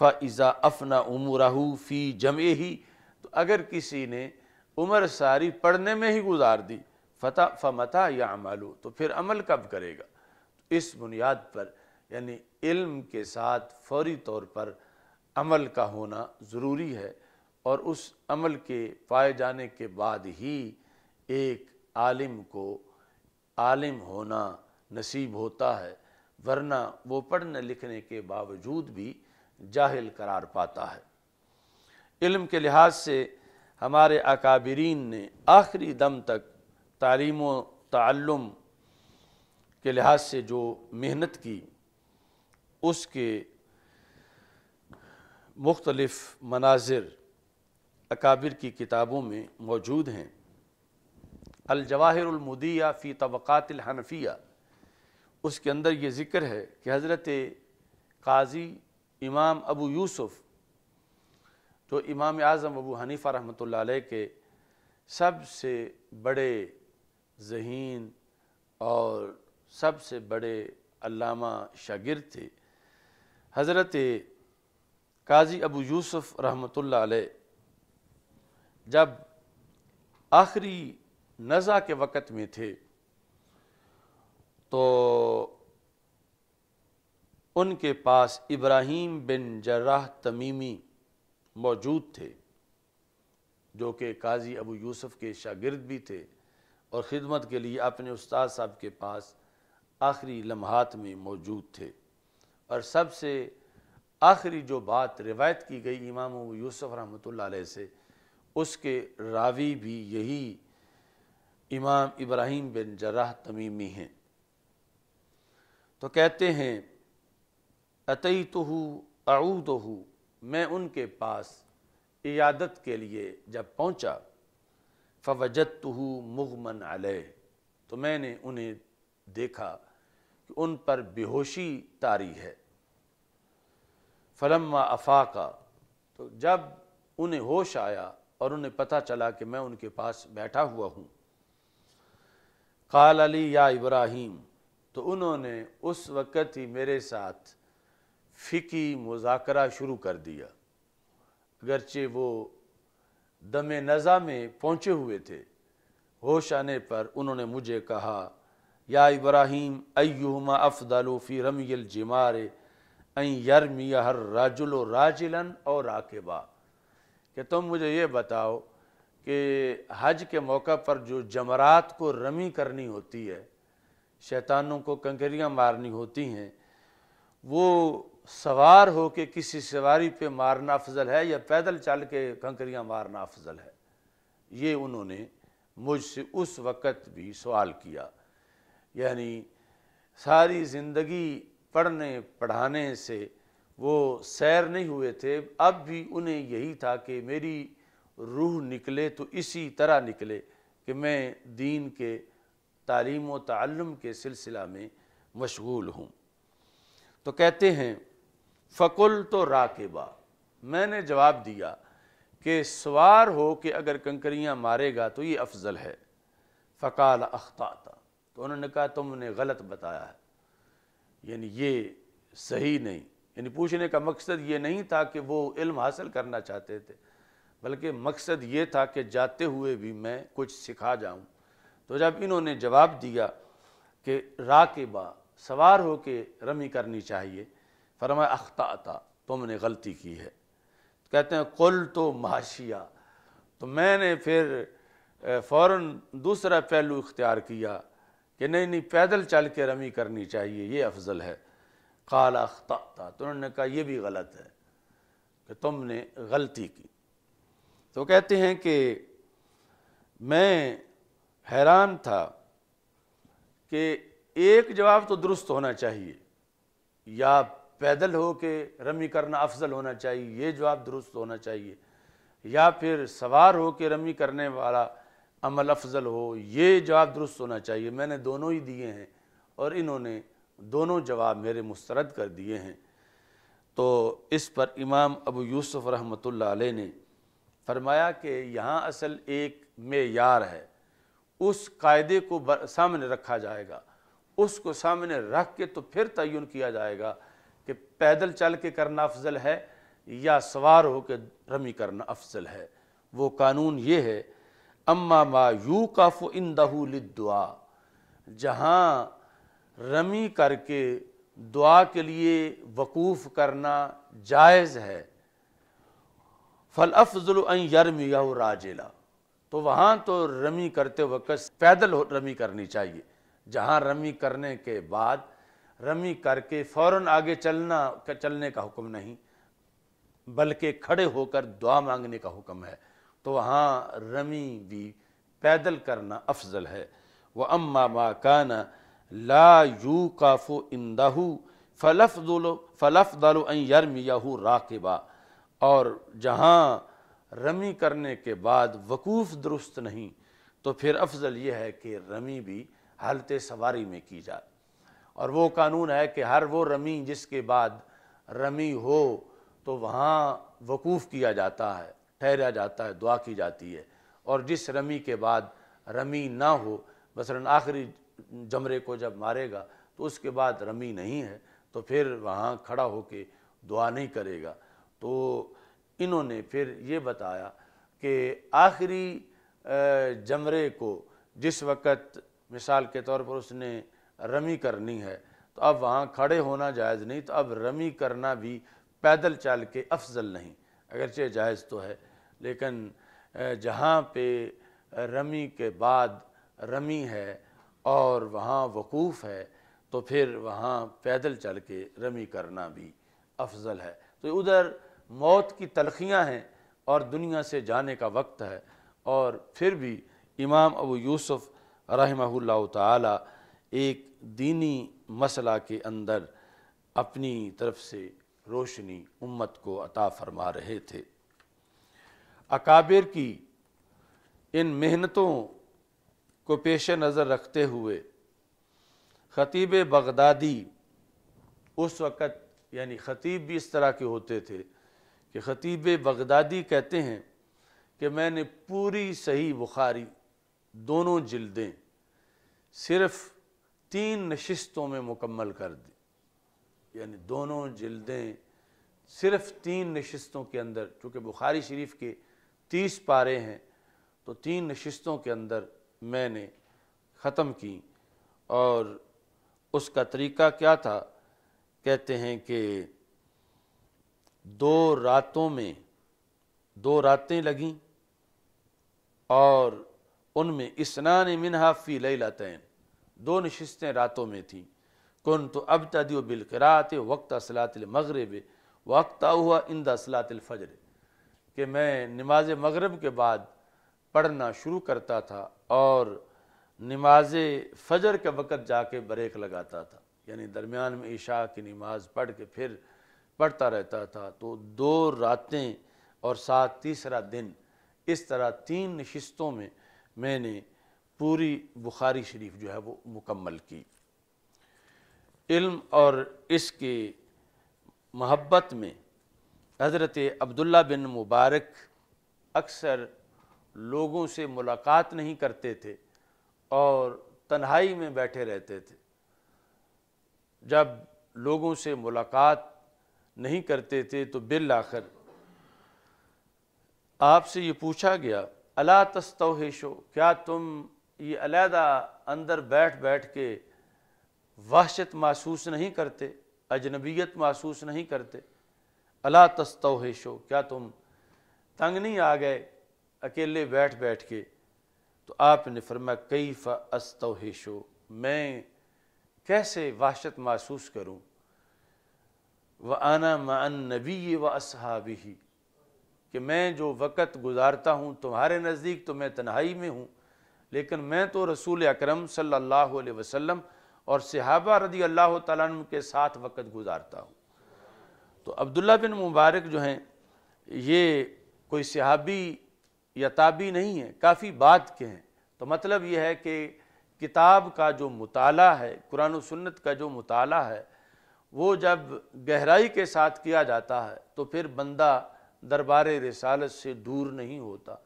फ़ैज़ा अफना उम्र फ़ी जमे ही तो अगर किसी ने उम्र सारी पढ़ने में ही गुजार दी फता फमता या अमालू तो फिर अमल कब करेगा तो इस बुनियाद पर यानी इल्म के साथ फौरी तौर पर अमल का होना ज़रूरी है और उस अमल के पाए जाने के बाद ही एक आलिम को आलिम होना नसीब होता है वरना वो पढ़ने लिखने के बावजूद भी जाहिल करार पाता है इल्म के लिहाज से हमारे अकाबरीन ने आखिरी दम तक तालीम तम के लिहाज से जो मेहनत की उसके मुख्तलफ़ मनाजिर अकाबिर की किताबों में मौजूद हैं अलजवाहिरमदिया फ़ी तबक़ातलहनफिया उसके अंदर ये ज़िक्र है कि हज़रत काजी इमाम अबू यूसुफ़ जो तो इमाम आज़म अबू हनीफ़ा रहमत के सबसे बड़े जहीन और सबसे बड़े अल्लामा शागिर थे हज़रत काजी अबू यूसुफ़ रहमत जब आखिरी नज़ा के वक़्त में थे तो उनके पास इब्राहिम बिन जर्राह तमीमी मौजूद थे जो कि काजी अबू यूसुफ़ के शागिर्द भी थे और ख़िदमत के लिए अपने उस्ताद साहब के पास आखिरी लम्हात में मौजूद थे और सबसे आखिरी जो बात रिवायत की गई इमाम अबू यूसुफ़ रहमत से उसके रावी भी यही इमाम इब्राहिम बिन जरा तमीमी हैं तो कहते हैं अतई तो हूँ आऊद हूँ मैं उनके पास इयादत के लिए जब पहुँचा फ़वजत तहु मुगमन आलय तो मैंने उन्हें देखा कि उन पर बेहोशी तारी है फलम अफाका तो जब उन्हें होश आया और उन्हें पता चला कि मैं उनके पास बैठा हुआ हूँ काल अली या इब्राहिम तो उन्होंने उस वक़्त ही मेरे साथ फ़िकी मुजाकरा शुरू कर दिया अगरचे वो दम नज़ा में पहुँचे हुए थे होश आने पर उन्होंने मुझे कहा या इब्राहिम अयुमा अफ़दालूफ़ी रमयल जिमारे अरमिया हर राजुल राजन और राकेबा कि तुम मुझे ये बताओ कि हज के मौका पर जो जमरात को रमी करनी होती है शैतानों को कंकरियाँ मारनी होती हैं वो सवार हो के किसी सवारी पे मारना अफजल है या पैदल चल के कंकरियाँ मारना अफजल है ये उन्होंने मुझसे उस वक़्त भी सवाल किया यानी सारी ज़िंदगी पढ़ने पढ़ाने से वो सैर नहीं हुए थे अब भी उन्हें यही था कि मेरी रूह निकले तो इसी तरह निकले कि मैं दीन के तालीम व के सिलसिला में मशगूल हूँ तो कहते हैं फ़कुल तो राकेबा मैंने जवाब दिया कि सवार हो कि अगर कंकरियाँ मारेगा तो ये अफजल है फ़काल अख्ता तो उन्होंने कहा तुमने गलत बताया है यानी ये सही नहीं यानी पूछने का मकसद ये नहीं था कि वो इल्म हासिल करना चाहते थे बल्कि मकसद ये था कि जाते हुए भी मैं कुछ सिखा जाऊं तो जब इन्होंने जवाब दिया कि राकेबा सवार हो के रमी करनी चाहिए फरमा अख्ता तुमने गलती की है तो कहते हैं कुल तो माशिया तो मैंने फिर फ़ौर दूसरा पहलू इख्तियार किया कि नहीं नहीं पैदल चल के रमी करनी चाहिए ये अफजल है काला अख्ता था तो उन्होंने कहा यह भी गलत है कि तुमने गलती की तो कहते हैं कि मैं हैरान था कि एक जवाब तो दुरुस्त होना चाहिए या पैदल हो के रमी करना अफजल होना चाहिए ये जवाब दुरुस्त होना चाहिए या फिर सवार हो के रमी करने वाला अमल अफजल हो ये जवाब दुरुस्त होना चाहिए मैंने दोनों ही दिए हैं और इन्होंने दोनों जवाब मेरे मुस्रद कर दिए हैं तो इस पर इमाम अबू यूसुफ़ रहमत ने फरमाया कि यहाँ असल एक मेयार है उस कायदे को सामने रखा जाएगा उसको सामने रख के तो फिर तयन किया जाएगा कि पैदल चल के करना अफजल है या सवार होकर रमी करना अफजल है वो कानून ये है अम्मा मा यू काफ इन दुआ जहाँ रमी करके दुआ के लिए वकूफ़ करना जायज़ है फल अफजल यरमी या राजिला तो वहाँ तो रमी करते वक्त पैदल रमी करनी चाहिए जहाँ रमी करने के बाद रमी करके फौरन आगे चलना चलने का हुक्म नहीं बल्कि खड़े होकर दुआ मांगने का हुक्म है तो वहाँ रमी भी पैदल करना अफजल है वह अम्मा माकान ला यू काफ़ो इंदहू फलफ दोलो फलफ दालो मियाू राकेबा और जहाँ रमी करने के बाद वकूफ़ दुरुस्त नहीं तो फिर अफजल यह है कि रमी भी हालत सवारी में की जाए और वो कानून है कि हर वो रमी जिसके बाद रमी हो तो वहाँ वकूफ़ किया जाता है ठहरा जाता है दुआ की जाती है और जिस रमी के बाद रमी ना हो बसरन आखिरी जमरे को जब मारेगा तो उसके बाद रमी नहीं है तो फिर वहाँ खड़ा होके दुआ नहीं करेगा तो इन्होंने फिर ये बताया कि आखिरी जमरे को जिस वक़्त मिसाल के तौर पर उसने रमी करनी है तो अब वहाँ खड़े होना जायज़ नहीं तो अब रमी करना भी पैदल चाल के अफजल नहीं अगरचे जायज़ तो है लेकिन जहाँ पे रमी के बाद रमी है और वहाँ वकूफ़ है तो फिर वहाँ पैदल चल के रमी करना भी अफजल है तो उधर मौत की तलखियाँ हैं और दुनिया से जाने का वक्त है और फिर भी इमाम अबू यूसुफ़ रहमहुल्लाह एक दीनी मसला के अंदर अपनी तरफ से रोशनी उम्मत को अता फरमा रहे थे अकाबिर की इन मेहनतों को पेश नज़र रखते हुए ख़तीब बगदादी उस वक़्त यानी ख़तीब भी इस तरह के होते थे कि ख़तीब बगदादी कहते हैं कि मैंने पूरी सही बुखारी दोनों जल्दें सिर्फ़ तीन नशस्तों में मुकम्मल कर दी यानी दोनों जल्दें सिर्फ तीन नशस्तों के अंदर चूँकि बुखारी शरीफ के तीस पारे हैं तो तीन नशस्तों के अंदर मैंने ख़त्म की और उसका तरीका क्या था कहते हैं कि दो रातों में दो रातें लगीं और उनमें इसनान मिनहाफ़ी लई लैलातैन दो नशस्तें रातों में थीं कन तो अब तदियो बिलकरात वक्त असलातिल मगरब वक्ता हुआ इंद असलातिल फजर कि मैं नमाज मगरब के बाद पढ़ना शुरू करता था और नमाज फजर के वक़्त जाके ब्रेक लगाता था यानी दरमियान में ईशा की नमाज पढ़ के फिर पढ़ता रहता था तो दो रातें और साथ तीसरा दिन इस तरह तीन नशस्तों में मैंने पूरी बुखारी शरीफ जो है वो मुकम्मल की इल्म और इसके महब्बत में हज़रत अब्दुल्ला बिन मुबारक अक्सर लोगों से मुलाकात नहीं करते थे और तन्हाई में बैठे रहते थे जब लोगों से मुलाकात नहीं करते थे तो बिल आखिर आपसे ये पूछा गया अला तस्तोहेशो क्या तुम ये अलहदा अंदर बैठ बैठ के वहशत महसूस नहीं करते अजनबीत महसूस नहीं करते अला तस्तोहेशो क्या तुम तंग नहीं आ गए अकेले बैठ बैठ के तो आपने फरमा कई फ़स्तोहेशो मैं कैसे वहशत महसूस करूं व आना मान नबी व असहाबी कि मैं जो वक़्त गुजारता हूं तुम्हारे नज़दीक तो मैं तन्हाई में हूं लेकिन मैं तो रसूल अक्रम सम और सहाबा रदी अल्लाह तुम के साथ वक़्त गुजारता हूँ तो अब्दुल्ला बिन मुबारक जो हैं ये कोई सिहाबी या नहीं है काफ़ी बात के हैं तो मतलब ये है कि किताब का जो मताल है कुरान सन्नत का जो मताल है वो जब गहराई के साथ किया जाता है तो फिर बंदा दरबार रसालत से दूर नहीं होता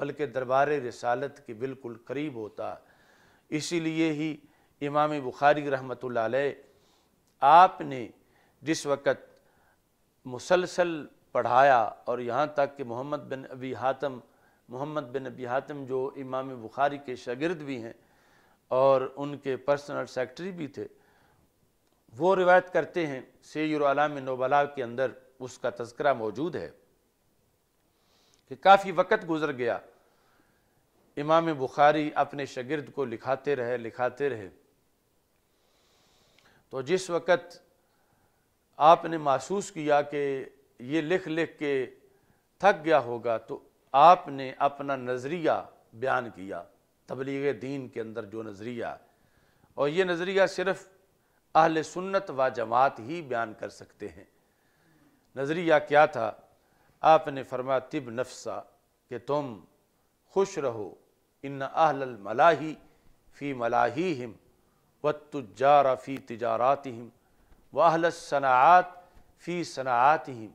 बल्कि दरबार रसालत के बिल्कुल करीब होता इसीलिए ही इमाम बुखारी रहमत आपने जिस वक़्त मुसलसल पढ़ाया और यहाँ तक कि मोहम्मद बिन अबी हातम मोहम्मद बिन अबी हातम जो इमाम बुखारी के शागिर्द भी हैं और उनके पर्सनल सेक्रेटरी भी थे वो रिवायत करते हैं सैर आलाम नोबला के अंदर उसका तस्करा मौजूद है कि काफ़ी वक़्त गुजर गया इमाम बुखारी अपने शगिर्द को लिखाते रहे लिखाते रहे तो जिस वक़्त आपने महसूस किया कि ये लिख लिख के थक गया होगा तो आपने अपना नज़रिया बयान किया तबलीग दीन के अंदर जो नज़रिया और ये नज़रिया सिर्फ़ अहल सुन्नत व जमात ही बयान कर सकते हैं नज़रिया क्या था आपने फरमा तिब नफसा कि तुम खुश रहो इन अहल मलाही फ़ी मलाही हिम व तुजारा फ़ी तजारात हिम वाहल सनात फ़ी सनात हिम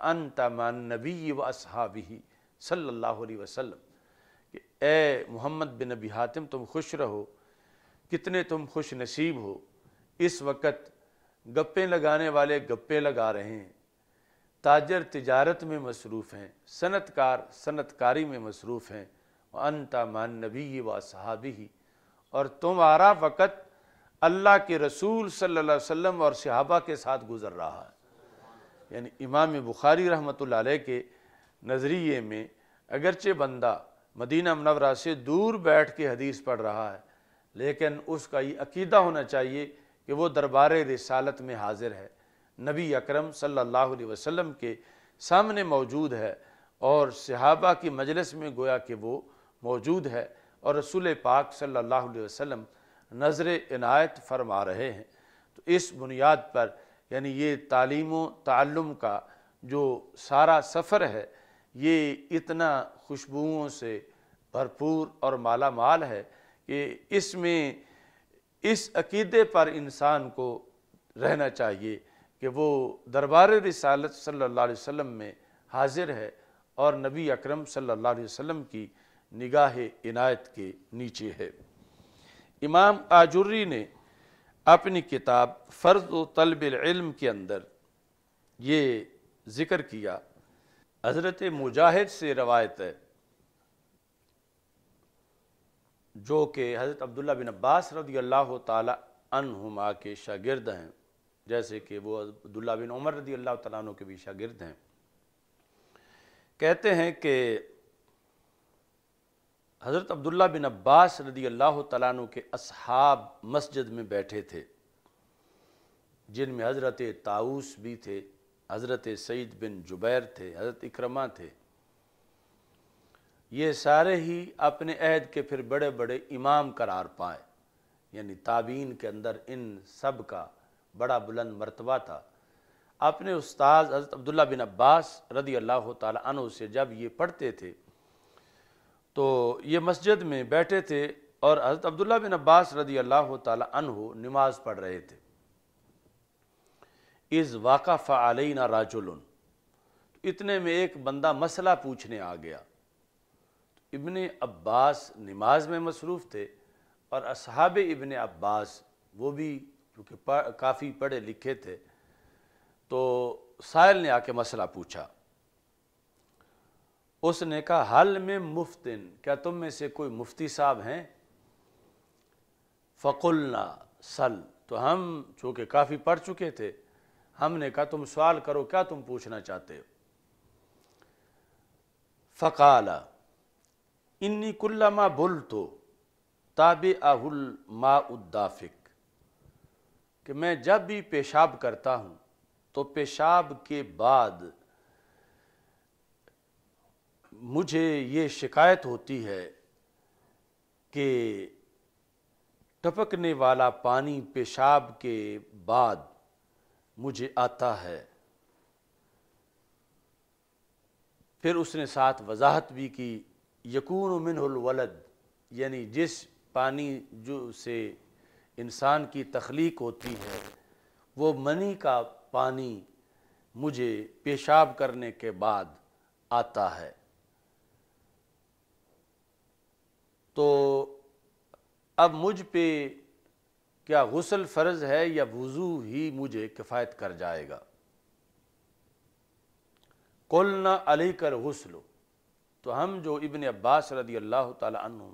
अंत मान नबी व असहाबी सल्ला वसलम ए मोहम्मद बिन नबी हातिम तुम खुश रहो कितने तुम खुश नसीब हो इस वक्त गप्पे लगाने वाले गप्पे लगा रहे हैं ताजर तजारत में मसरूफ़ हैं सनतकार सनतकारी में मसरूफ़ हैं अनता मान नबी व सहाबी ही और तुम्हारा वक़्त अल्लाह के रसूल सल्ला अलैहि और सहाबा के साथ गुज़र रहा है यानी इमाम बुखारी रहमत के नज़रिए में अगरचे बंदा मदीना मनवरा से दूर बैठ के हदीस पढ़ रहा है लेकिन उसका ये अकीदा होना चाहिए कि वो दरबार रसालत में हाजिर है नबी अकरम सल्लल्लाहु अलैहि वसल्लम के सामने मौजूद है और सहाबा की मजलिस में गोया कि वो मौजूद है और रसूल पाक सल्लल्लाहु अलैहि वसल्लम नज़र इनायत फरमा रहे हैं तो इस बुनियाद पर यानी ये तालीम ताल्लुम का जो सारा सफ़र है ये इतना खुशबुओं से भरपूर और माला माल है कि इसमें इस अकीदे पर इंसान को रहना चाहिए कि वो दरबार रिसालत सल्लल्लाहु अलैहि वसल्लम में हाजिर है और नबी अकरम सल्लल्लाहु अलैहि वसल्लम की निगाह इनायत के नीचे है इमाम आजुर्री ने अपनी किताब फ़र्ज तलब इल्म के अंदर ये ज़िक्र किया हज़रत मुजाहिद से रवायत है जो कि हज़रत अब्दुल्ला बिन अब्बास रदी अल्लाह तुमा के शागिर्द हैं जैसे कि वो अब्दुल्ला बिन उमर रदी अल्लाह तु के भी शागिर्द हैं कहते हैं कि हज़रत अब्दुल्ला बिन अब्बास रदी अल्लाह तु के असहाब मस्जिद में बैठे थे जिनमें हज़रत ताऊस भी थे हज़रत सईद बिन जुबैर थे हज़रत इक्रमा थे ये सारे ही अपने अहद के फिर बड़े बड़े इमाम करार पाए यानी ताबीन के अंदर इन सब का बड़ा बुलंद मरतबा था अपने उस्ताद हज़रत अब्दुल्ला बिन अब्बास रदी अल्लाह तु से जब ये पढ़ते थे तो ये मस्जिद में बैठे थे और हज़रत अब्दुल्ला बिन अब्बास रदी अल्लाह तु नमाज पढ़ रहे थे इस वाक़ा फ़ालना राजुल इतने में एक बंदा मसला पूछने आ गया तो इबन अब्बास नमाज में मसरूफ़ थे और असहाब इबन अब्बास वो भी क्योंकि काफ़ी पढ़े लिखे थे तो साहिल ने आके मसला पूछा उसने कहा हल में मुफ्तिन क्या तुम में से कोई मुफ्ती साहब हैं फ़कुलना सल तो हम चूँकि काफ़ी पढ़ चुके थे हमने कहा तुम सवाल करो क्या तुम पूछना चाहते हो फ़काला इन्नी कुल्ला माँ बुल तो ताबे आहुल उद्दाफिक कि मैं जब भी पेशाब करता हूँ तो पेशाब के बाद मुझे ये शिकायत होती है कि टपकने वाला पानी पेशाब के बाद मुझे आता है फिर उसने साथ वजाहत भी की यकून मिनहुल वलद यानी जिस पानी जो से इंसान की तख्लीक होती है वो मनी का पानी मुझे पेशाब करने के बाद आता है तो अब मुझ पे क्या गसल फ़र्ज़ है या वज़ू ही मुझे किफ़ायत कर जाएगा कुल ना अली कर गसल तो हम जो इबन अब्बास रदी अल्लाह तु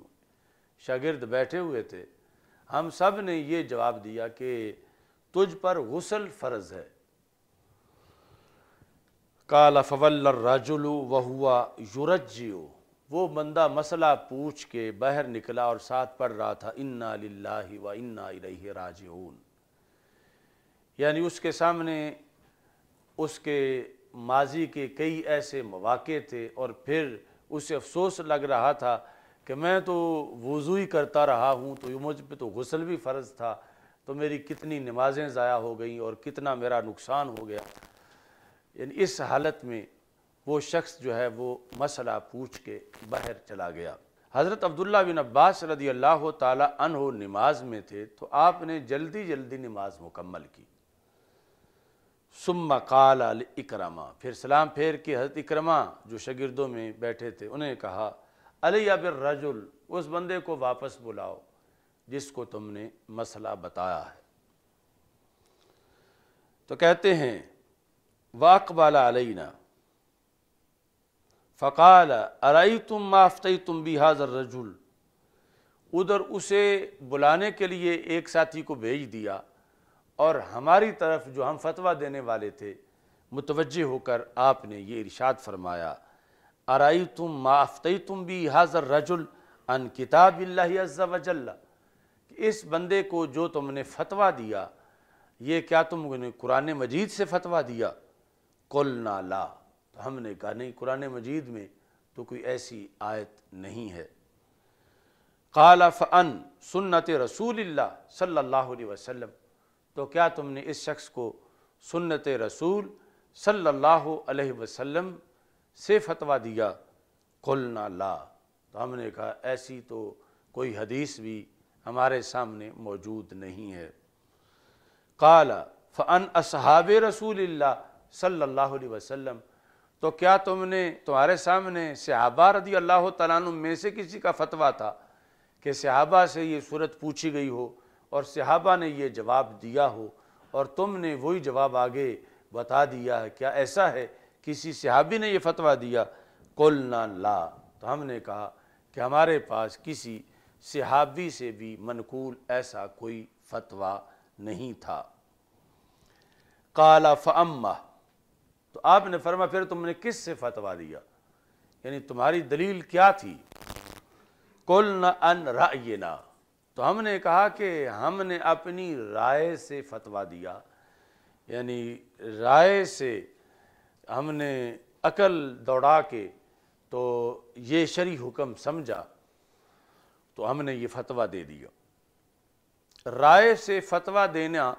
शागिर्द बैठे हुए थे हम सब ने यह जवाब दिया कि तुझ पर गुसल फ़र्ज है काला फवल राजुलू वहुआ युरजियो वो बंदा मसला पूछ के बाहर निकला और साथ पढ़ रहा था इन्ना लाला व इन्ना राजून यानी उसके सामने उसके माजी के कई ऐसे मौाक़े थे और फिर उसे अफसोस लग रहा था कि मैं तो वज़ू ही करता रहा हूँ तो मुझ पर तो गसल भी फ़र्ज था तो मेरी कितनी नमाजें ज़ाया हो गई और कितना मेरा नुकसान हो गया यानी इस हालत में वो शख्स जो है वो मसला पूछ के बाहर चला गया हज़रत अब्दुल्ला बिन अब्बास रदी अल्लाह तहो नमाज में थे तो आपने जल्दी जल्दी नमाज मुकम्मल की सुम्मा काल अल इकरमा फिर सलाम फेर के हज़रत इकरमा जो शगिर्दों में बैठे थे उन्हें कहा अलिया बिर रजुल उस बंदे को वापस बुलाओ जिसको तुमने मसला बताया है तो कहते हैं वाकबाला अलैना फ़काल अरई तुम माफ तुम भी हाजर रजुल उधर उसे बुलाने के लिए एक साथी को भेज दिया और हमारी तरफ जो हम फतवा देने वाले थे मुतवज होकर आपने ये इरशाद फरमाया अराई तुम माफ्तई तुम भी हाजर रजुल अन किताब वजल्ला इस बंदे को जो तुमने फतवा दिया ये क्या तुमने कुरान मजीद से फतवा दिया कुल ना ला तो हमने कहा नहीं कुरान मजीद में तो कोई ऐसी आयत नहीं है काला फ़न सुन्नत रसूल सल्ला वसम तो क्या तुमने इस शख्स को सुन्नत रसूल सल्लल्लाहु अलैहि वसल्लम से फतवा दिया खुलना ला तो हमने कहा ऐसी तो कोई हदीस भी हमारे सामने मौजूद नहीं है काला फ़न असहाब रसूल सल्ला वसलम तो क्या तुमने तुम्हारे सामने सहाबा रदी अल्लाह तु में से किसी का फतवा था कि सहाबा से ये सूरत पूछी गई हो और सहाबा ने ये जवाब दिया हो और तुमने वही जवाब आगे बता दिया है क्या ऐसा है किसी सहाबी ने यह फतवा दिया ना ला तो हमने कहा कि हमारे पास किसी सहाबी से भी मनकूल ऐसा कोई फतवा नहीं था काला फ़म्मा तो आपने फरमा फिर तुमने किस से फतवा दिया यानी तुम्हारी दलील क्या थी कुल न अन राय ना तो हमने कहा कि हमने अपनी राय से फतवा दिया यानी राय से हमने अकल दौड़ा के तो ये शरी हुक्म समझा तो हमने ये फतवा दे दिया राय से फतवा देना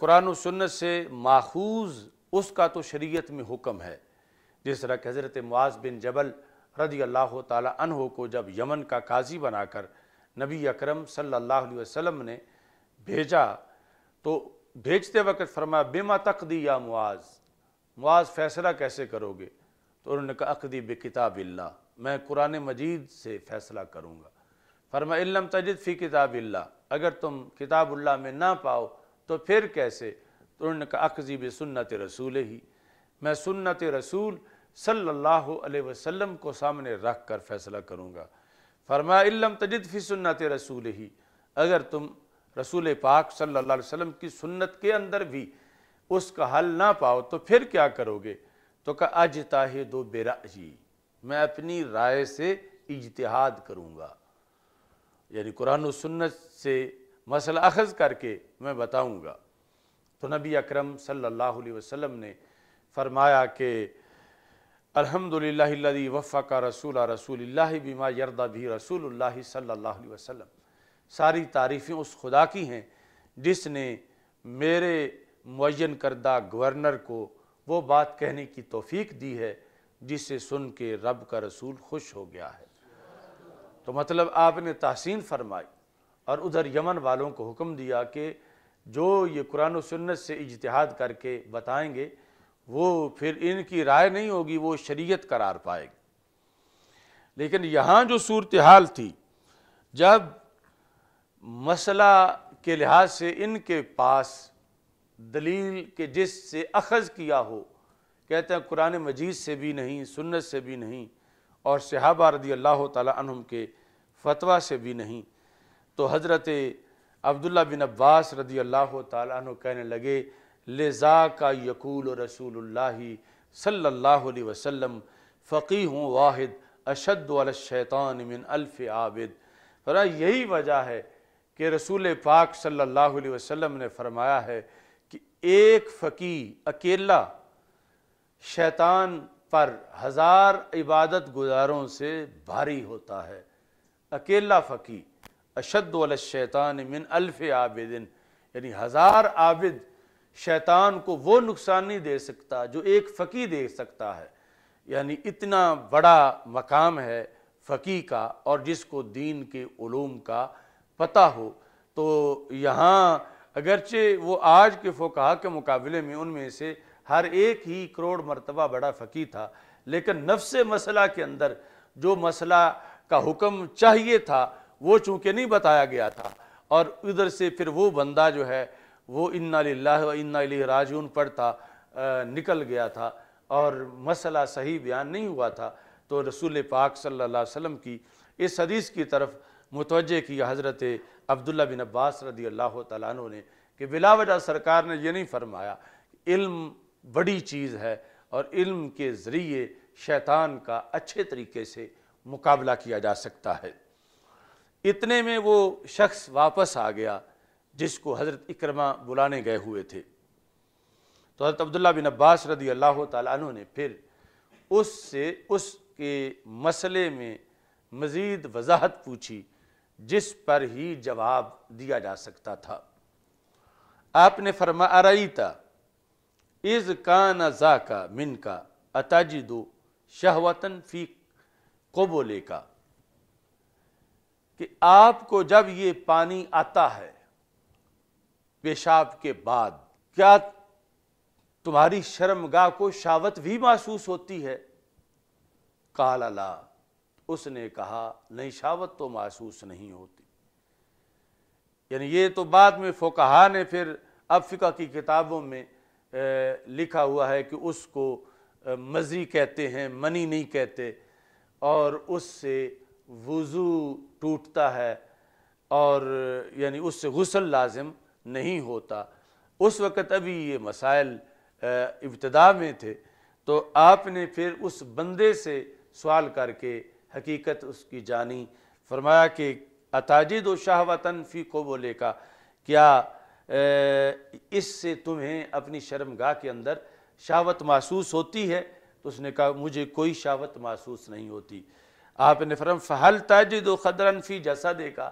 कुरान सुन्नत से माखूज उसका तो शरीयत में हुक्म है जिस तरह के हज़रत मुआज़ बिन जबल रदी अल्लाह तहो को जब यमन का काजी बनाकर नबी अकरम सल्लल्लाहु अलैहि वसल्लम ने भेजा तो भेजते वक्त फरमा बेमा तक दिया मुआज़ मुआज फैसला कैसे करोगे तो उन्होंने कहा अकदी बे किताब अल्लाह मैं कुरान मजीद से फ़ैसला करूँगा फरमाइलम तजद फ़ी किताब अल्लाह अगर तुम किताबुल्ला में ना पाओ तो फिर कैसे तो उन्होंने कहा अकजी बे सुन्नत रसूल ही मैं सुन्नत रसूल सल्लल्लाहु अलैहि वसल्लम को सामने रख कर फ़ैसला करूँगा फरमाइलम तजद फ़ी सुन्नत रसूल ही अगर तुम रसूल पाक सल्ला वसम की सुन्नत के अंदर भी उसका हल ना पाओ तो फिर क्या करोगे तो का अजताहे दो बेरा ही मैं अपनी राय से इजतहाद करूँगा यानी कुरान सुन्नत से मसला अखज़ करके मैं बताऊँगा तो नबी अकरम सल्लल्लाहु अलैहि वसल्लम ने फरमाया कि अलहमदिल्लादी वफ़ा रसूल रसूल बीमा यरदा भी रसूल सल्ला वसम सारी तारीफ़ें उस खुदा की हैं जिसने मेरे मुन करदा गवर्नर को वो बात कहने की तोफ़ीक दी है जिसे सुन के रब का रसूल खुश हो गया है तो मतलब आपने तहसीन फरमाई और उधर यमन वालों को हुक्म दिया कि जो ये कुरान सन्नत से इजतहाद करके बताएंगे वो फिर इनकी राय नहीं होगी वो शरीयत करार पाएगी लेकिन यहाँ जो सूरत हाल थी जब मसला के लिहाज से इनके पास दलील के जिससे अखज़ किया हो कहते हैं कुरान मजीद से भी नहीं सुन्नत से भी नहीं और सहाबा रदी अल्लाह तुम के फतवा से भी नहीं तो हज़रत अब्दुल्ला बिन अब्बास रदी अल्लाह तु कहने लगे लेजा का यकूल रसूल सल्ला वसम फ़की हूँ वाहिद अशद शैतान मिन अल्फ़ आबिद फरा तो यही वजह है कि रसूल पाक सल्ला वसम ने फरमाया है कि एक फ़की अकेला शैतान पर हज़ार इबादत गुजारों से भारी होता है अकेला फ़की अशद शैतान मिन अल्फ आबिदिन यानी हज़ार आबिद शैतान को वो नुकसान नहीं दे सकता जो एक फ़की दे सकता है यानी इतना बड़ा मकाम है फ़की का और जिसको दीन के ूम का पता हो तो यहाँ अगरचे वो आज के फ़ोकहा के मुकाबले में उनमें से हर एक ही करोड़ मरतबा बड़ा फ़कीर था लेकिन नफ्स मसला के अंदर जो मसला का हुक्म चाहिए था वो चूँकि नहीं बताया गया था और उधर से फिर वो बंदा जो है वो इन्ना लाह व इन्ना राजून पढ़ता निकल गया था और मसला सही बयान नहीं हुआ था तो रसूल पाक सल्लल्लाहु अलैहि वसल्लम की इस हदीस की तरफ मुतवजह की हज़रत अब्दुल्ला बिन अब्बास रदी अल्लाह तु ने कि बिलावजा सरकार ने यह नहीं फरमाया इल्म बड़ी चीज़ है और इल्म के ज़रिए शैतान का अच्छे तरीके से मुकाबला किया जा सकता है इतने में वो शख्स वापस आ गया जिसको हज़रत इक्रमा बुलाने गए हुए थे तो हज़रत अब्दुल्ला बिन अब्बास रदी अल्लाह तु ने फिर उससे उसके मसले में मज़ीद वजाहत पूछी जिस पर ही जवाब दिया जा सकता था आपने फरमा अरईता इज कान जाका मिन का अताजी दो शहवतन फी कोबोले का कि आपको जब ये पानी आता है पेशाब के बाद क्या तुम्हारी शर्मगाह को शावत भी महसूस होती है काला ला उसने कहा नहींशावत तो महसूस नहीं होती यानी ये तो बाद में फोकहा ने फिर अफ्रीका की किताबों में लिखा हुआ है कि उसको मज़ी कहते हैं मनी नहीं कहते और उससे वज़ू टूटता है और यानी उससे गसल लाजिम नहीं होता उस वक़्त अभी ये मसाइल इब्तदा में थे तो आपने फिर उस बंदे से सवाल करके हकीकत उसकी जानी फरमाया कि अताजिद शाहवतन फ़ी को बोले का क्या इससे तुम्हें अपनी शर्मगाह के अंदर शावत महसूस होती है तो उसने कहा मुझे कोई शावत महसूस नहीं होती आपने फरम फ़हल ताजिद खदरन फ़ी जैसा देखा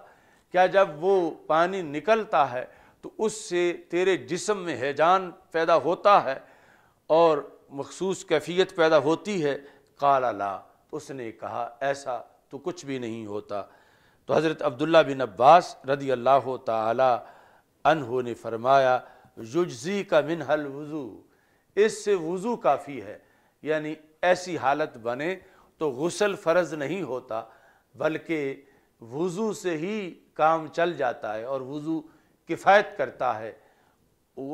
क्या जब वो पानी निकलता है तो उससे तेरे जिसम में हैजान पैदा होता है और मखसूस कैफियत पैदा होती है काला ला उसने कहा ऐसा तो कुछ भी नहीं होता तो हज़रत अब्दुल्ला बिन अब्बास रदी अल्लाह तहु ने फरमाया युजी का मिन हल वज़ू इससे वज़ू काफ़ी है यानी ऐसी हालत बने तो गसल फ़र्ज नहीं होता बल्कि वज़ू से ही काम चल जाता है और वज़ू किफ़ायत करता है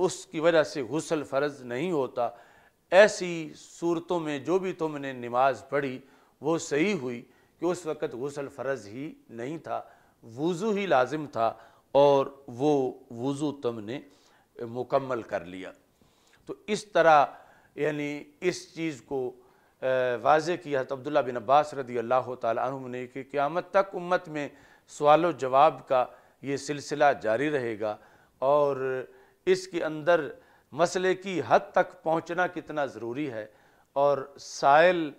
उसकी वजह से गसल फ़र्ज नहीं होता ऐसी सूरतों में जो भी तुमने नमाज पढ़ी वो सही हुई कि उस वक़्त गसल फ़र्ज ही नहीं था वज़ू ही लाजिम था और वो वज़ू तुम ने मुकम्मल कर लिया तो इस तरह यानी इस चीज़ को वाज किया अब्दुल्ला बिन अब्बास रदी अल्लाह तु ने कि क़्यामत तक उम्मत में सवाल जवाब का ये सिलसिला जारी रहेगा और इसके अंदर मसले की हद तक पहुँचना कितना ज़रूरी है और साइल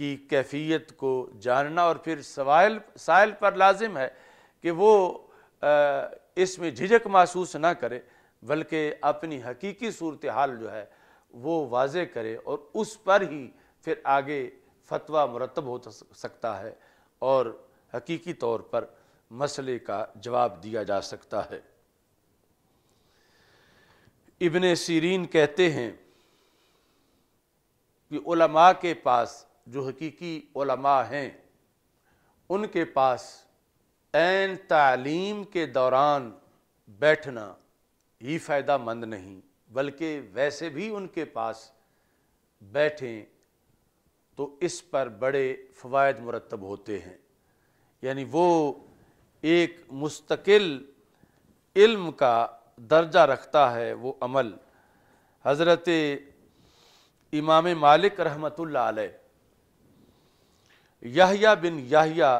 की कैफियत को जानना और फिर सवाल साइल पर लाजिम है कि वो इसमें झिझक महसूस ना करे बल्कि अपनी हकीकी सूरत हाल जो है वो वाज करे और उस पर ही फिर आगे फतवा मुरतब हो सकता है और हकीकी तौर पर मसले का जवाब दिया जा सकता है इबन सीरीन कहते हैं कि उलमा के पास जो हकीकी हैं उनके पास एन तालीम के दौरान बैठना ही फ़ायदा मंद नहीं बल्कि वैसे भी उनके पास बैठें तो इस पर बड़े फ़वाद मुरतब होते हैं यानी वो एक मुस्तकिल इल्म का दर्जा रखता है वो अमल हज़रत इमाम मालिक रहमतुल्लाह अलैह याहिया बिन याहिया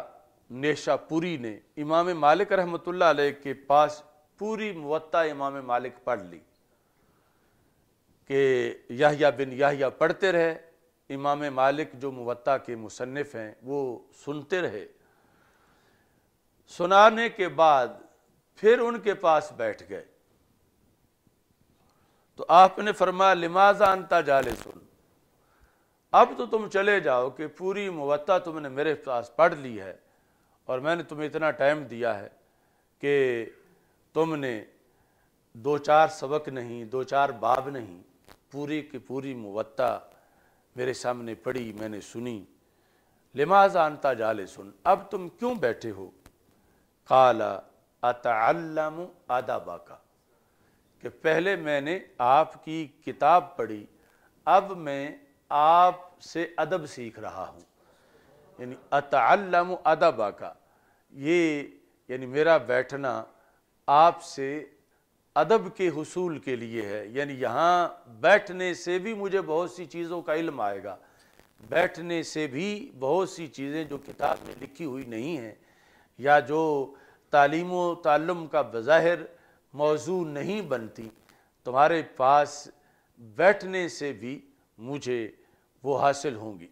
नेशापुरी ने इमाम मालिक रहमतुल्लाह अलैह के पास पूरी मुत्ता इमाम मालिक पढ़ ली कि याहिया बिन याहिया पढ़ते रहे इमाम मालिक जो मुत्ता के मुसनफ़ हैं वो सुनते रहे सुनाने के बाद फिर उनके पास बैठ गए तो आपने फरमा लिमाजा अंता जाले सुन अब तो तुम चले जाओ कि पूरी मुवत्ता तुमने मेरे पास पढ़ ली है और मैंने तुम्हें इतना टाइम दिया है कि तुमने दो चार सबक नहीं दो चार बाब नहीं पूरी की पूरी मुवत्ता मेरे सामने पढ़ी मैंने सुनी लिमाज आनता जाले सुन अब तुम क्यों बैठे हो काला अतम आदाबा का कि पहले मैंने आपकी किताब पढ़ी अब मैं आप से अदब सीख रहा हूँ यानी अतम अदबा का ये यानी मेरा बैठना आपसे अदब के हसूल के लिए है यानी यहाँ बैठने से भी मुझे बहुत सी चीज़ों का इल्म आएगा बैठने से भी बहुत सी चीज़ें जो किताब में लिखी हुई नहीं हैं या जो तालीम तालम का बज़ाहिर मौजू नहीं बनती तुम्हारे पास बैठने से भी मुझे वो हासिल होंगी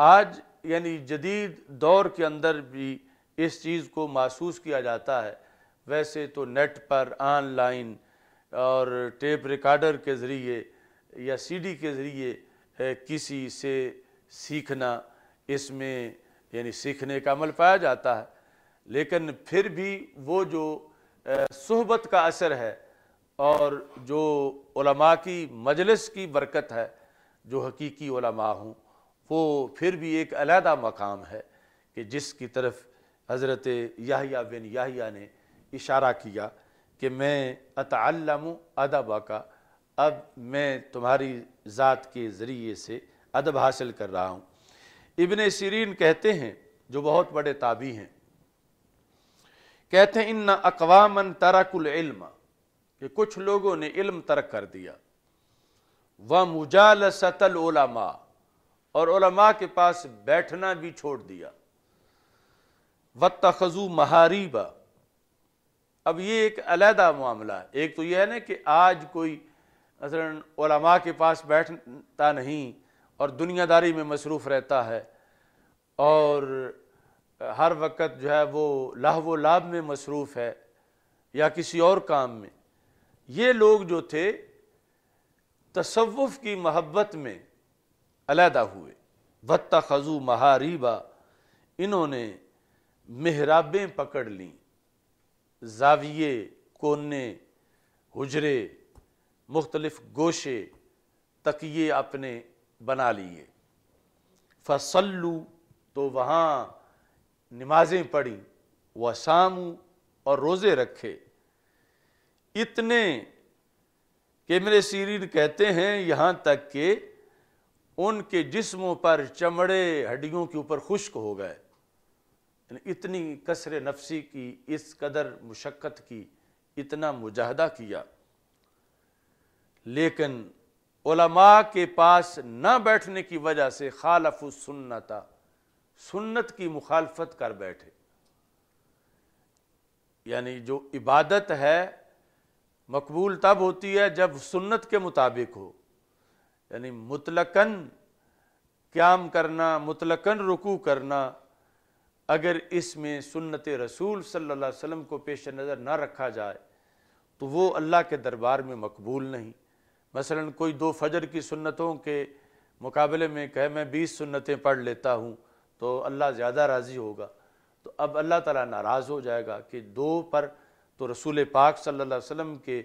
आज यानी जदीद दौर के अंदर भी इस चीज़ को महसूस किया जाता है वैसे तो नेट पर ऑनलाइन और टेप रिकॉर्डर के ज़रिए या सीडी के ज़रिए किसी से सीखना इसमें यानी सीखने का अमल पाया जाता है लेकिन फिर भी वो जो सहबत का असर है और जो की मजलिस की बरकत है जो हकीकी ओलमा हूँ वो फिर भी एक अलहदा मकाम है कि जिसकी तरफ हज़रत याहिया बिन याहिया ने इशारा किया कि मैं अतम अदब का अब मैं तुम्हारी ज़ात के ज़रिए से अदब हासिल कर रहा हूँ इबन सिरीन कहते हैं जो बहुत बड़े ताबी हैं कहते हैं इन अकवामन तरकुल कि कुछ लोगों ने इल्म तर्क कर दिया व मुजाल सतल ओलामा और ओलामा के पास बैठना भी छोड़ दिया व तखजू महारीबा अब ये एक अलहदा मामला है एक तो यह है ना कि आज कोई मसलन ओलामा के पास बैठता नहीं और दुनियादारी में मसरूफ़ रहता है और हर वक्त जो है वो लाह लाभ में मसरूफ़ है या किसी और काम में ये लोग जो थे तसवुफ़ की महब्बत में अलहदा हुए वत्ता खजू महारीबा इन्होंने महराबें पकड़ लीं जाविये कोने हजरे मुख्तलफ़ गोशे तकिए अपने बना लिए फसल्लू तो वहाँ नमाजें पढ़ी व शामू और रोज़े रखे इतने कि मेरे सीरीन कहते हैं यहाँ तक कि उनके जिस्मों पर चमड़े हड्डियों के ऊपर खुश्क हो गए इतनी कसर नफसी की इस कदर मुशक्क़त की इतना मुजाहदा किया लेकिन ओलमा के पास न बैठने की वजह से खालफ सुन्नता सुन्नत की मुखालफत कर बैठे यानी जो इबादत है मकबूल तब होती है जब सुन्नत के मुताबिक हो यानी मुतलकन क्याम करना मुतलकन रुकू करना अगर इसमें सुन्नत रसूल सल्लल्लाहु अलैहि वसल्लम को पेश नज़र ना रखा जाए तो वो अल्लाह के दरबार में मकबूल नहीं मसलन कोई दो फजर की सुन्नतों के मुकाबले में कहे मैं बीस सुन्नतें पढ़ लेता हूँ तो अल्लाह ज़्यादा राज़ी होगा तो अब अल्लाह ताला नाराज़ हो जाएगा कि दो पर तो रसूल पाक सल्लल्लाहु अलैहि वसल्लम के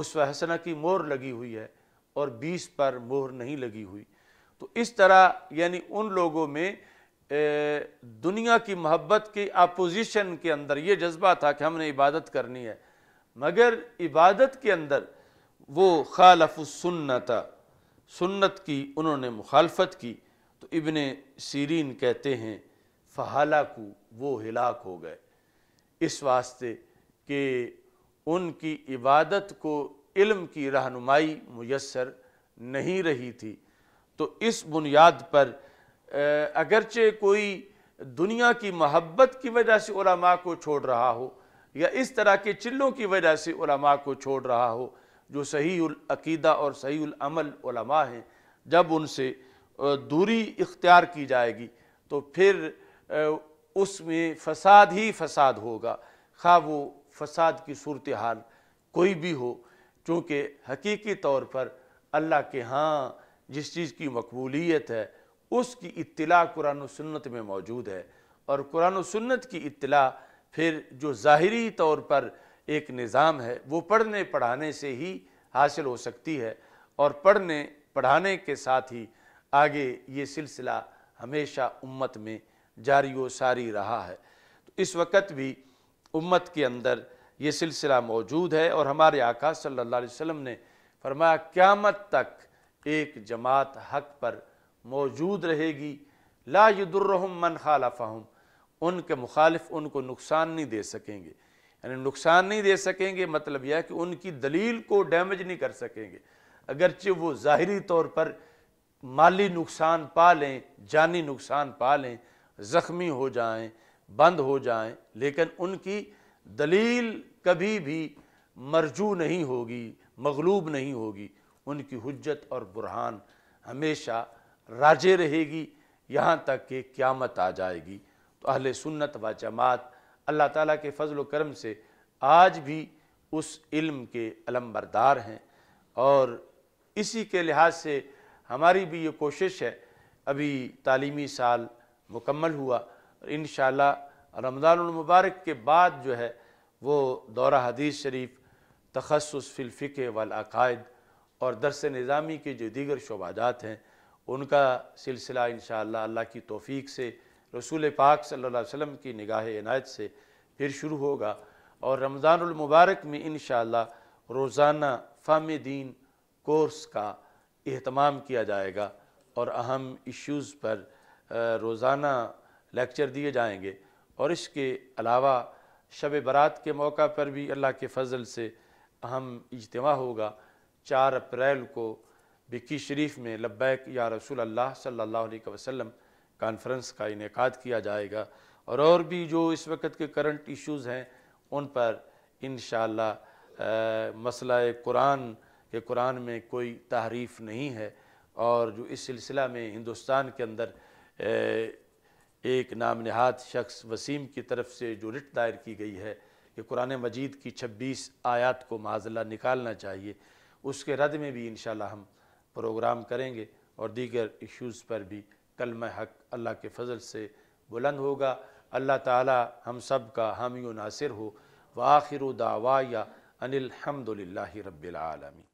उस हसना की मोहर लगी हुई है और बीस पर मोहर नहीं लगी हुई तो इस तरह यानी उन लोगों में दुनिया की मोहब्बत के अपोजिशन के अंदर ये जज्बा था कि हमने इबादत करनी है मगर इबादत के अंदर वो खालफुसन्नत सुन्नत की उन्होंने मुखालफत की तो इबन सीरीन कहते हैं फहालाकू वो हिलाक हो गए इस वास्ते कि उनकी इबादत को इल्म की रहनुमाई मैसर नहीं रही थी तो इस बुनियाद पर अगरचे कोई दुनिया की मोहब्बत की वजह से उलमा को छोड़ रहा हो या इस तरह के चिल्लों की वजह से उलमा को छोड़ रहा हो जो सही अकीदा और सही अमल उलमा हैं जब उनसे दूरी इख्तियार की जाएगी तो फिर उसमें फसाद ही फसाद होगा खा वो फसाद की सूरत हाल कोई भी हो चूँकि हकीकी तौर पर अल्लाह के हाँ जिस चीज़ की मकबूलीत है उसकी इतला कुरान सन्नत में मौजूद है और कुरान सन्नत की इतला फिर जो ज़ाहरी तौर पर एक निज़ाम है वो पढ़ने पढ़ाने से ही हासिल हो सकती है और पढ़ने पढ़ाने के साथ ही आगे ये सिलसिला हमेशा उम्मत में जारी व सारी रहा है तो इस वक्त भी उम्मत के अंदर ये सिलसिला मौजूद है और हमारे आका सल्लल्लाहु अलैहि वसल्लम ने फरमाया क़्यामत तक एक जमात हक पर मौजूद रहेगी ला युदुर्रहम मन खालफहम उनके मुखालिफ उनको नुकसान नहीं दे सकेंगे यानी नुकसान नहीं दे सकेंगे मतलब यह कि उनकी दलील को डैमेज नहीं कर सकेंगे अगरचे वो ज़ाहरी तौर पर माली नुकसान पा लें जानी नुकसान पा लें ज़ख्मी हो जाएँ बंद हो जाएं लेकिन उनकी दलील कभी भी मरजू नहीं होगी मगलूब नहीं होगी उनकी हजत और बुरहान हमेशा राजे रहेगी यहाँ तक कि क़्यामत आ जाएगी तो अहल सुन्नत व जमात अल्लाह ताला के फ़जल करम से आज भी उस इल्म के अलमबरदार हैं और इसी के लिहाज से हमारी भी ये कोशिश है अभी तालीमी साल मुकम्मल हुआ इन रमज़ानमबारक के बाद जो है वो दौरा हदीस शरीफ तखसस फ़िलफ़िक वालद और दरस निज़ामी के जो दीगर शोबाजात हैं उनका सिलसिला इन अल्लाह की तोफ़ी से रसूल पाक सल्ला वम की निगाह इनायत से फिर शुरू होगा और रमज़ानमबारक में इन रोज़ाना फ़ाम दीन कोर्स का अहतमाम किया जाएगा और अहम इश्यूज़ पर रोज़ाना लेक्चर दिए जाएंगे और इसके अलावा शब बारात के मौका पर भी अल्लाह के फजल से अहम इजतम होगा चार अप्रैल को बिक्की शरीफ में लब्बैक या रसूल अल्लाह सल्लल्लाहु अलैहि वसल्लम कॉन्फ्रेंस का इनका किया जाएगा और और भी जो इस वक्त के करंट इश्यूज़ हैं उन पर इन मसला कुरान के कुरान में कोई तहरीफ नहीं है और जो इस सिलसिला में हिंदुस्तान के अंदर एक नाम नहाद शख्स वसीम की तरफ से जो रिट दायर की गई है कि कुरान मजीद की छब्बीस आयात को माजला निकालना चाहिए उसके रद में भी इन हम प्रोग्राम करेंगे और दीगर इश्यूज़ पर भी कल मैं हक अल्लाह के फजल से बुलंद होगा अल्लाह ताला हम सब का हामी नासिर हो आखिर दावा या हमदुल्ल रबालमी